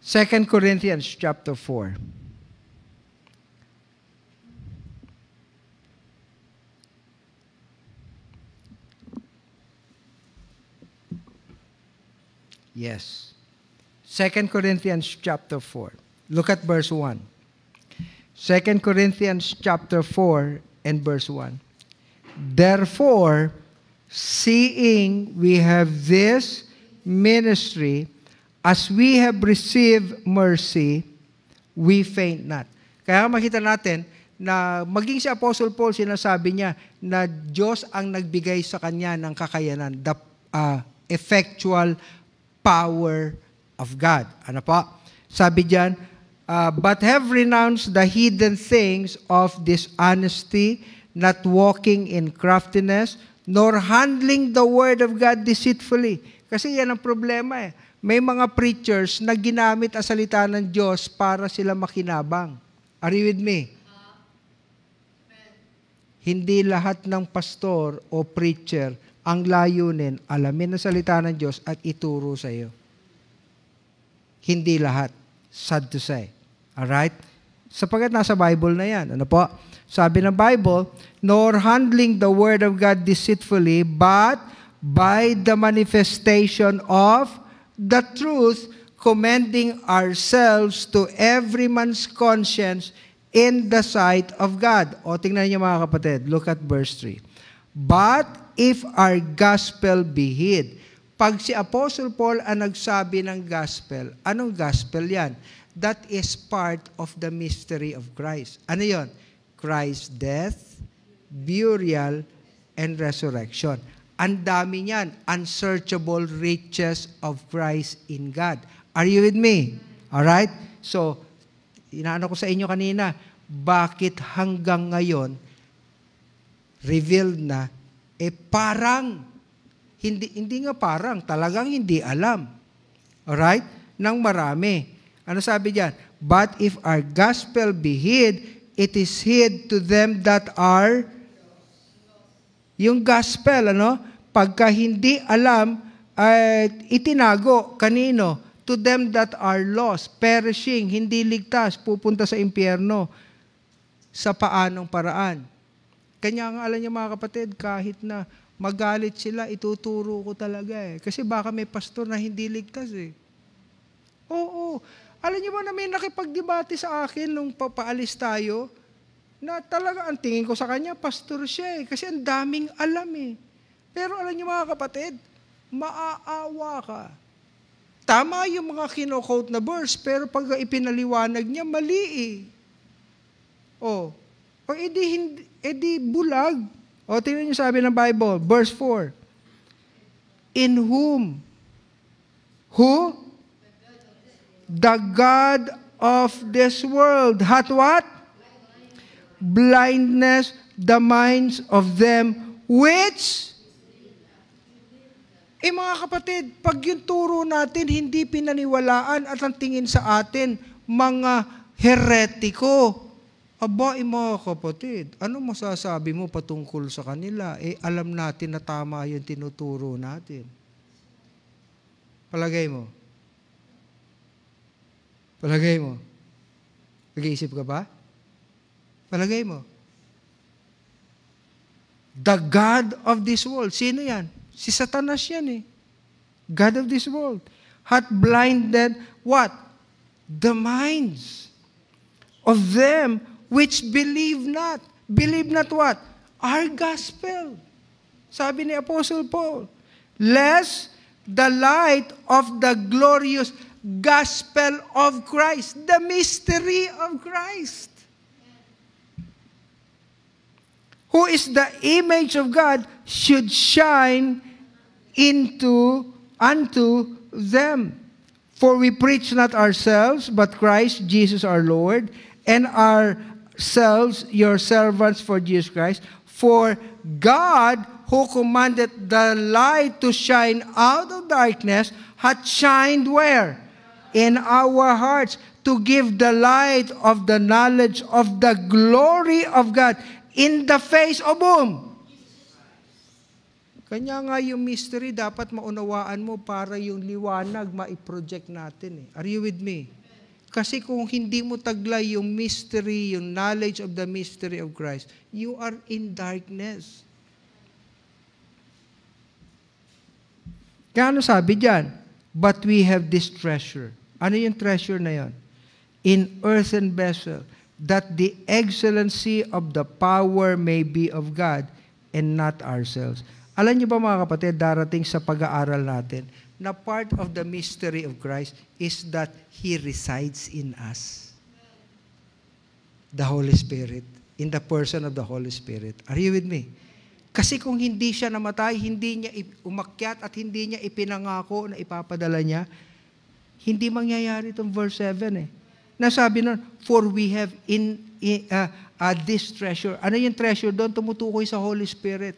Second Corinthians chapter 4. Yes. 2 Corinthians chapter 4. Look at verse 1. 2 Corinthians chapter 4 and verse 1. Therefore, seeing we have this ministry, as we have received mercy, we faint not. Kaya makita natin na maging si Apostle Paul, sinasabi niya na Diyos ang nagbigay sa kanya ng kakayanan, the uh, effectual power of God. Ano po? Sabi diyan, uh, but have renounced the hidden things of dishonesty, not walking in craftiness, nor handling the word of God deceitfully. Kasi yan ang problema eh. May mga preachers na ginamit ang salita ng Diyos para sila makinabang. Are you with me? Hindi lahat ng pastor o preacher ang layunin, alamin ang salita ng Diyos at ituro sa iyo. Hindi lahat. Sad to say. Eh. Alright? Sapagat nasa Bible na yan. Ano po? Sabi ng Bible, nor handling the Word of God deceitfully, but by the manifestation of the truth, commending ourselves to every man's conscience in the sight of God. O, tingnan niyo mga kapatid. Look at verse 3. But if our gospel be hid? Pag si Apostle Paul ang nagsabi ng gospel, anong gospel yan? That is part of the mystery of Christ. Ano yon? Christ's death, burial, and resurrection. Ang dami niyan. Unsearchable riches of Christ in God. Are you with me? All right? So, inaano ko sa inyo kanina, bakit hanggang ngayon, revealed na eh parang, hindi, hindi nga parang, talagang hindi alam. right Nang marami. Ano sabi diyan? But if our gospel be hid, it is hid to them that are yung gospel, ano? Pagka hindi alam, ay itinago kanino? To them that are lost, perishing, hindi ligtas, pupunta sa impyerno sa paanong paraan kanya nga alam niya mga kapatid, kahit na magalit sila, ituturo ko talaga eh. Kasi baka may pastor na hindi ligtas eh. Oo. Alam niyo ba na may nakipagdebate sa akin nung papaalis tayo? Na talaga, ang tingin ko sa kanya, pastor siya eh. Kasi ang daming alam eh. Pero alam niyo mga kapatid, maaawa ka. Tama yung mga kinokote na verse, pero pag ipinaliwanag niya, mali eh. Oh, o hindi, E di bulag. O tingnan niyo sabi ng Bible, verse 4. In whom? Who? The God of this world hath what? Blindness the minds of them which Eh mga kapatid, pag yung turo natin hindi pinaniwalaan at ang tingin sa atin, mga heretiko. Abain eh, mo kapatid, ano masasabi mo patungkol sa kanila? Eh, alam natin na tama yung tinuturo natin. Palagay mo? Palagay mo? Nag-iisip ka ba? Palagay mo? The God of this world. Sino yan? Si Satanas yan eh. God of this world. Hath blinded what? The minds of them which believe not. Believe not what? Our gospel. Sabi ni Apostle Paul, lest the light of the glorious gospel of Christ, the mystery of Christ, who is the image of God, should shine into unto them. For we preach not ourselves, but Christ Jesus our Lord, and are yourselves, your servants for Jesus Christ, for God, who commanded the light to shine out of darkness, had shined where? In our hearts to give the light of the knowledge of the glory of God in the face of whom? Kanya nga yung mystery, dapat maunawaan mo para yung liwanag maiproject natin. Eh. Are you with me? Kasi kung hindi mo taglay yung mystery, yung knowledge of the mystery of Christ, you are in darkness. Kaya ano sabi diyan? But we have this treasure. Ano yung treasure na yon? In earthen vessel, that the excellency of the power may be of God and not ourselves. Alam niyo ba mga kapatid, darating sa pag-aaral natin na part of the mystery of Christ is that He resides in us. The Holy Spirit. In the person of the Holy Spirit. Are you with me? Kasi kung hindi siya namatay, hindi niya umakyat at hindi niya ipinangako na ipapadala niya, hindi mangyayari itong verse 7 eh. Nasabi nun, for we have in, in uh, uh, this treasure. Ano yung treasure doon? Tumutukoy sa Holy Spirit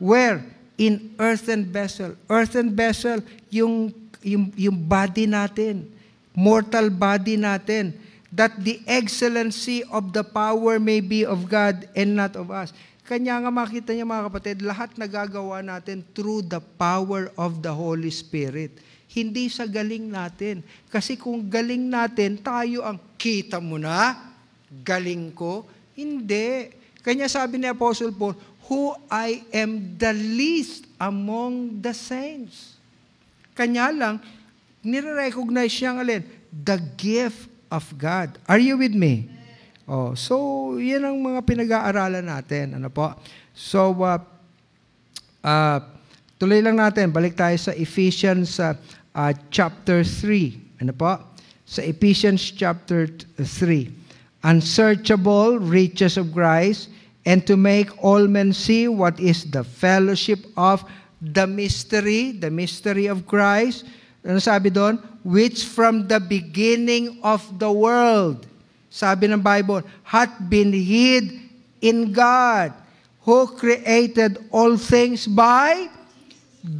Where? In earthen vessel. Earthen vessel, yung, yung, yung body natin. Mortal body natin. That the excellency of the power may be of God and not of us. Kanya nga makita niya mga kapatid, lahat nagagawa natin through the power of the Holy Spirit. Hindi sa galing natin. Kasi kung galing natin, tayo ang kita mo na, galing ko. Hindi. Kanya sabi ni Apostle Paul, who I am the least among the saints. Kanya lang, nire-recognize siya ng alin? The gift of God. Are you with me? Oh, so, yan ang mga pinag-aaralan natin. Ano po? So, uh, uh, tuloy lang natin. Balik tayo sa Ephesians uh, uh, chapter 3. Ano po? Sa Ephesians chapter 3. Unsearchable riches of Christ and to make all men see what is the fellowship of the mystery, the mystery of Christ. Ano sabi doon? Which from the beginning of the world, sabi ng Bible, hath been hid in God, who created all things by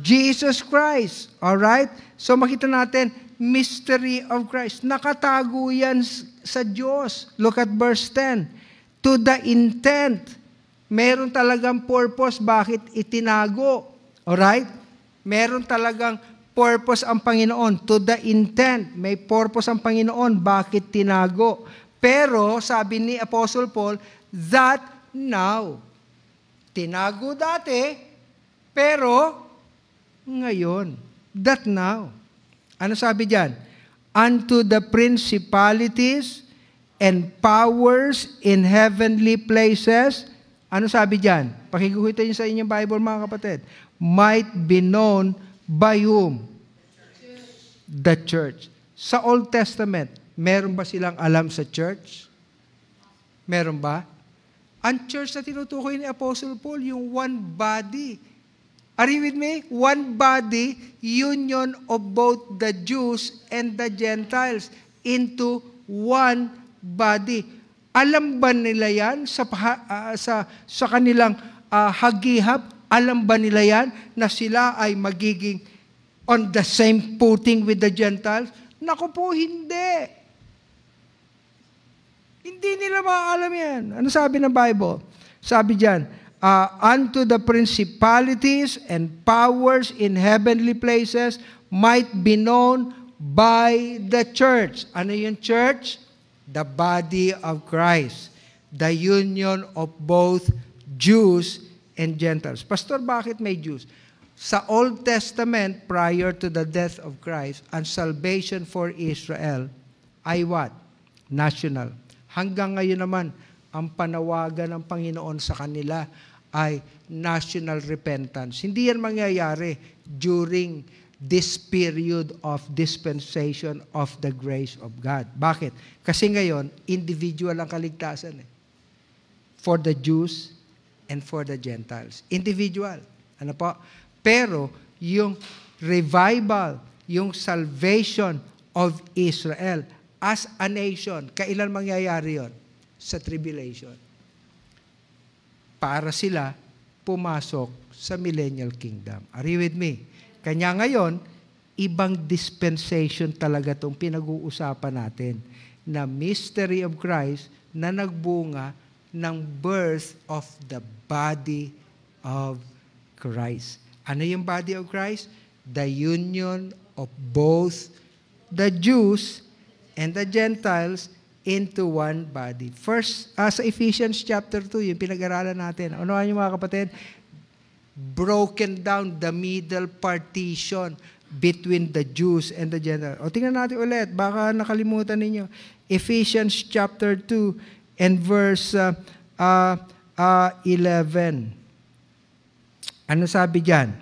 Jesus Christ. All right? So makita natin, mystery of Christ. Nakatago yan sa Diyos. Look at verse 10 to the intent. Meron talagang purpose bakit itinago. Alright? Meron talagang purpose ang Panginoon. To the intent. May purpose ang Panginoon bakit tinago. Pero, sabi ni Apostle Paul, that now. Tinago dati, pero ngayon. That now. Ano sabi diyan? Unto the principalities, and powers in heavenly places. Ano sabi diyan? Pakiguhitan niyo sa inyong Bible mga kapatid. Might be known by whom? The church. Sa Old Testament, meron ba silang alam sa church? Meron ba? Ang church na tinutukoy ni Apostle Paul, yung one body. Are you with me? One body, union of both the Jews and the Gentiles into one body. Alam ba nila yan sa, uh, sa, sa kanilang uh, hagihap? Alam ba nila yan na sila ay magiging on the same footing with the Gentiles? Naku po, hindi. Hindi nila maalam yan. Ano sabi ng Bible? Sabi diyan, uh, ah, unto the principalities and powers in heavenly places might be known by the church. Ano yung church? the body of Christ, the union of both Jews and Gentiles. Pastor, bakit may Jews? Sa Old Testament, prior to the death of Christ, ang salvation for Israel ay what? National. Hanggang ngayon naman, ang panawagan ng Panginoon sa kanila ay national repentance. Hindi yan mangyayari during this period of dispensation of the grace of God. Bakit? Kasi ngayon, individual ang kaligtasan. Eh. For the Jews and for the Gentiles. Individual. Ano po? Pero, yung revival, yung salvation of Israel as a nation, kailan mangyayari yon? Sa tribulation. Para sila pumasok sa millennial kingdom. Are you with me? Kanya ngayon, ibang dispensation talaga itong pinag-uusapan natin na mystery of Christ na nagbunga ng birth of the body of Christ. Ano yung body of Christ? The union of both the Jews and the Gentiles into one body. First, uh, sa Ephesians chapter 2, yung pinag-aralan natin. Ano yung mga kapatid? broken down the middle partition between the Jews and the Gentiles. O tingnan natin ulit, baka nakalimutan ninyo. Ephesians chapter 2 and verse uh, uh, uh, 11. Ano sabi diyan?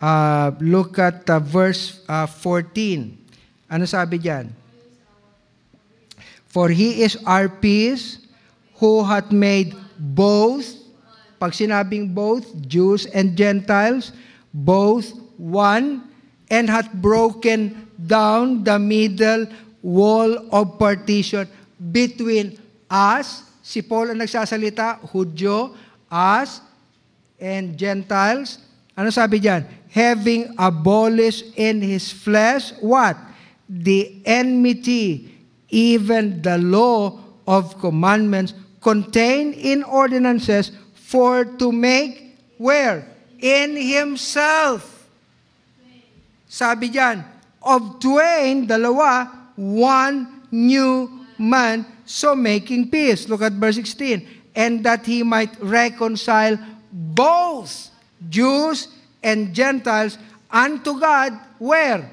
Uh, look at uh, verse uh, 14. Ano sabi diyan? For he is our peace who hath made both pag sinabing both, Jews and Gentiles, both one, and hath broken down the middle wall of partition between us, si Paul ang nagsasalita, Hudyo, us, and Gentiles. Ano sabi diyan? Having abolished in his flesh, what? The enmity, even the law of commandments contained in ordinances For to make where? In himself. Sabi diyan, of twain, dalawa, one new man, so making peace. Look at verse 16. And that he might reconcile both Jews and Gentiles unto God, where?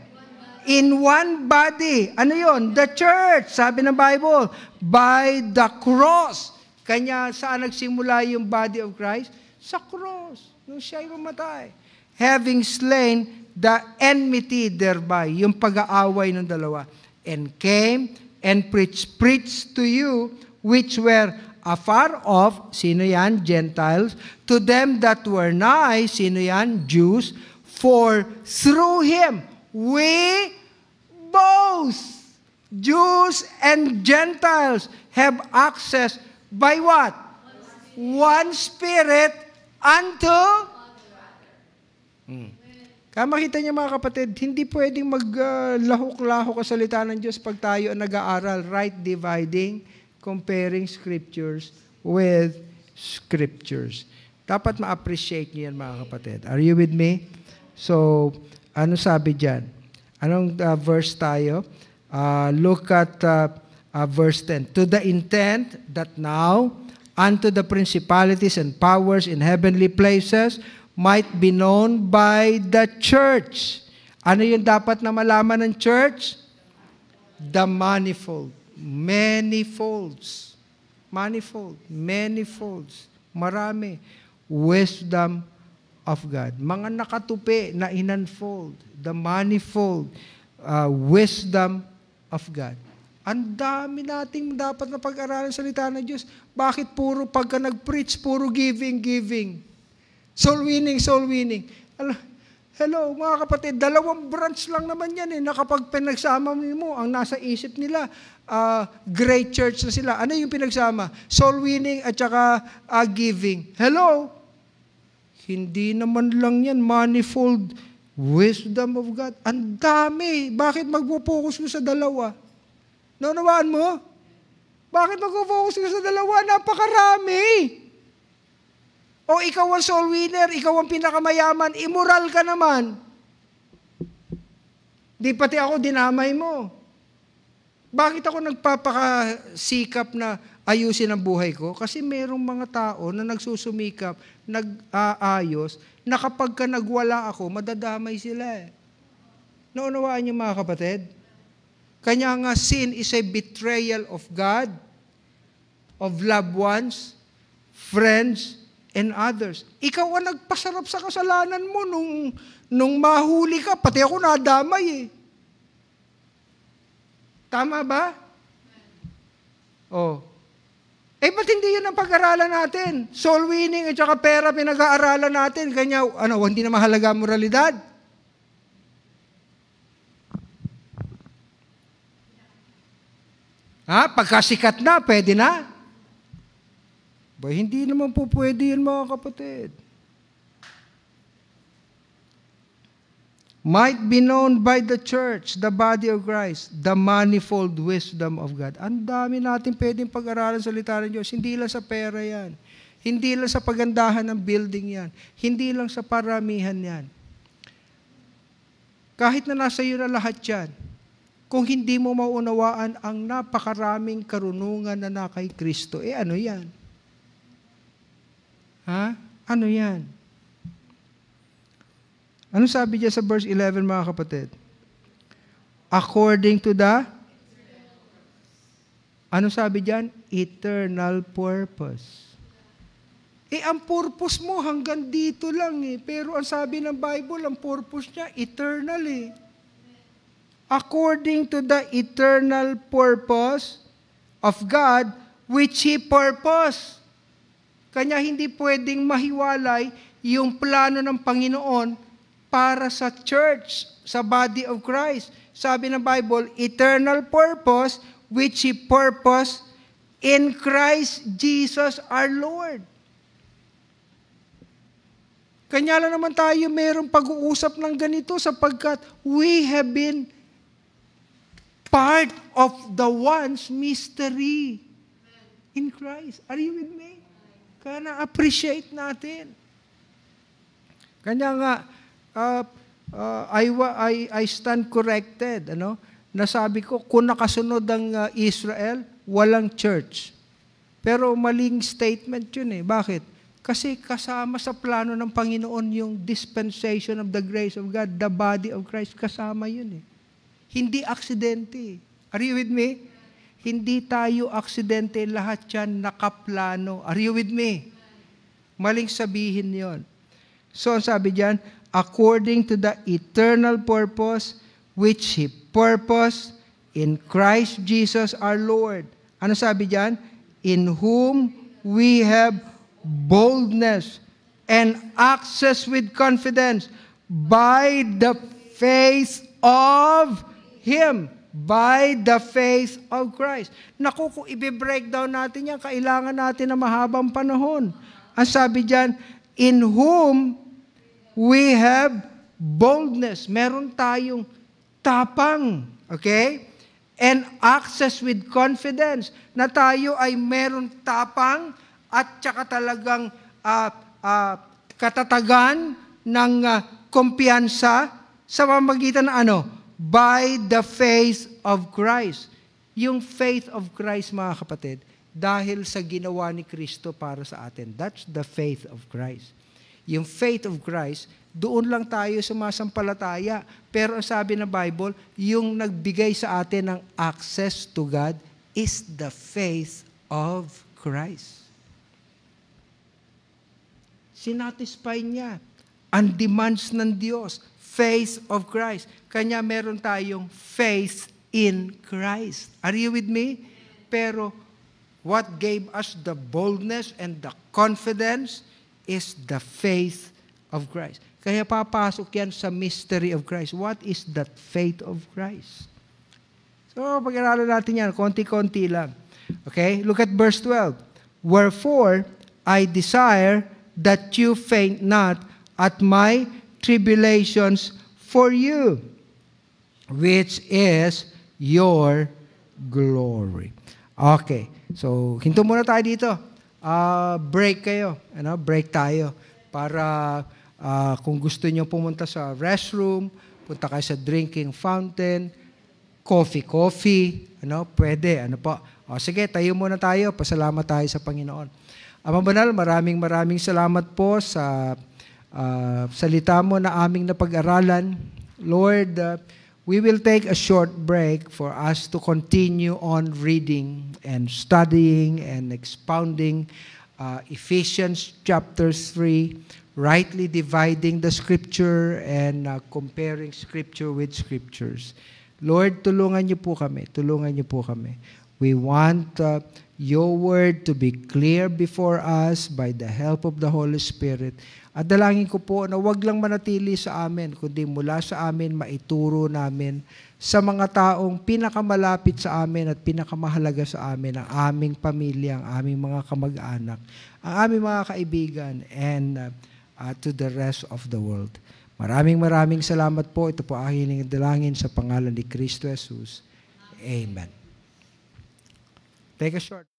in one body. Ano yon? The church, sabi ng Bible, by the cross kanya, saan nagsimula yung body of Christ? Sa cross, nung siya ay mamatay. Having slain the enmity thereby, yung pag-aaway ng dalawa. And came and preached, preached to you which were afar off, sino yan? Gentiles. To them that were nigh, sino yan? Jews. For through Him, we both, Jews and Gentiles, have access by what? One Spirit, unto Hmm. Kaya makita niya mga kapatid, hindi pwedeng maglahok-lahok uh, ang salita ng Diyos pag tayo ang nag-aaral, right dividing, comparing scriptures with scriptures. Dapat ma-appreciate niyo yan mga kapatid. Are you with me? So, ano sabi diyan? Anong uh, verse tayo? Uh, look at uh, uh, verse 10. To the intent that now unto the principalities and powers in heavenly places might be known by the church. Ano yung dapat na malaman ng church? The manifold. Many folds. Manifold. Many folds. Marami. Wisdom of God. Mga nakatupi na inunfold. The manifold uh, wisdom of God. Ang dami nating dapat na pag-aralan salita ng Diyos. Bakit puro pagka nag-preach, puro giving, giving? Soul winning, soul winning. Hello, mga kapatid, dalawang branch lang naman yan eh, na kapag pinagsama mo, ang nasa isip nila, uh, great church na sila. Ano yung pinagsama? Soul winning at saka uh, giving. Hello? Hindi naman lang yan, manifold wisdom of God. Ang dami. Bakit magpo-focus ko sa dalawa? Naunawaan mo? Bakit mag-focus ka sa dalawa? Napakarami! O ikaw ang soul winner, ikaw ang pinakamayaman, immoral ka naman. Di pati ako dinamay mo. Bakit ako nagpapakasikap na ayusin ang buhay ko? Kasi merong mga tao na nagsusumikap, nag-aayos, na kapag ka nagwala ako, madadamay sila eh. Naunawaan niyo mga kapatid? Kanya nga sin is a betrayal of God, of loved ones, friends, and others. Ikaw ang nagpasarap sa kasalanan mo nung, nung mahuli ka. Pati ako nadamay eh. Tama ba? Oh. Eh, ba't hindi yun ang pag-aralan natin? Soul winning at saka pera pinag-aaralan natin. Kanya, ano, hindi na mahalaga moralidad. Ha? Pagkasikat na, pwede na? Ba, hindi naman po pwede yan, mga kapatid. Might be known by the church, the body of Christ, the manifold wisdom of God. Ang dami natin pwedeng pag-aralan sa salita ng Diyos. Hindi lang sa pera yan. Hindi lang sa pagandahan ng building yan. Hindi lang sa paramihan yan. Kahit na nasa iyo na lahat yan, kung hindi mo maunawaan ang napakaraming karunungan na nakay Kristo, eh ano yan? Ha? Ano yan? Ano sabi niya sa verse 11 mga kapatid? According to the ano sabi diyan? Eternal purpose. Eh, ang purpose mo hanggang dito lang eh. Pero ang sabi ng Bible, ang purpose niya, eternal eh according to the eternal purpose of God, which He purpose. Kanya hindi pwedeng mahiwalay yung plano ng Panginoon para sa church, sa body of Christ. Sabi ng Bible, eternal purpose which He purpose in Christ Jesus our Lord. Kanya lang naman tayo mayroong pag-uusap ng ganito sapagkat we have been part of the one's mystery in Christ. Are you with me? Kaya na-appreciate natin. Kanya nga, uh, uh, I, I, I stand corrected. Ano? Nasabi ko, kung nakasunod ang uh, Israel, walang church. Pero maling statement yun eh. Bakit? Kasi kasama sa plano ng Panginoon yung dispensation of the grace of God, the body of Christ, kasama yun eh. Hindi aksidente. Are you with me? Hindi tayo aksidente. Lahat yan nakaplano. Are you with me? Maling sabihin yon. So, ang sabi diyan, according to the eternal purpose which He purposed in Christ Jesus our Lord. Ano sabi diyan? In whom we have boldness and access with confidence by the faith of Him by the faith of Christ. Naku, kung i-breakdown natin yan, kailangan natin na mahabang panahon. Ang sabi dyan, in whom we have boldness. Meron tayong tapang. Okay? And access with confidence na tayo ay meron tapang at saka talagang uh, uh, katatagan ng uh, kumpiyansa sa pamagitan ng ano? by the faith of Christ. Yung faith of Christ, mga kapatid, dahil sa ginawa ni Kristo para sa atin. That's the faith of Christ. Yung faith of Christ, doon lang tayo sumasampalataya. Pero sabi ng Bible, yung nagbigay sa atin ng access to God is the faith of Christ. Sinatisfy niya ang demands ng Diyos face of Christ. Kanya meron tayong faith in Christ. Are you with me? Pero what gave us the boldness and the confidence is the faith of Christ. Kaya papasok yan sa mystery of Christ. What is that faith of Christ? So, pag-aralan natin yan, konti-konti lang. Okay? Look at verse 12. Wherefore, I desire that you faint not at my tribulations for you, which is your glory. Okay. So, hinto muna tayo dito. Uh, break kayo. Ano? Break tayo. Para uh, kung gusto nyo pumunta sa restroom, punta kayo sa drinking fountain, coffee, coffee, ano? Pwede. Ano po? O, sige, tayo muna tayo. Pasalamat tayo sa Panginoon. Ama Banal, maraming maraming salamat po sa uh, salita mo na aming napag-aralan. Lord, uh, we will take a short break for us to continue on reading and studying and expounding uh, Ephesians chapter 3, rightly dividing the scripture and uh, comparing scripture with scriptures. Lord, tulungan niyo po kami. Tulungan niyo po kami. We want uh, your word to be clear before us by the help of the Holy Spirit. At dalangin ko po na wag lang manatili sa amin, kundi mula sa amin maituro namin sa mga taong pinakamalapit sa amin at pinakamahalaga sa amin, ang aming pamilya, ang aming mga kamag-anak, ang aming mga kaibigan, and uh, uh to the rest of the world. Maraming maraming salamat po. Ito po aking dalangin sa pangalan ni Kristo Jesus. Amen. Take a short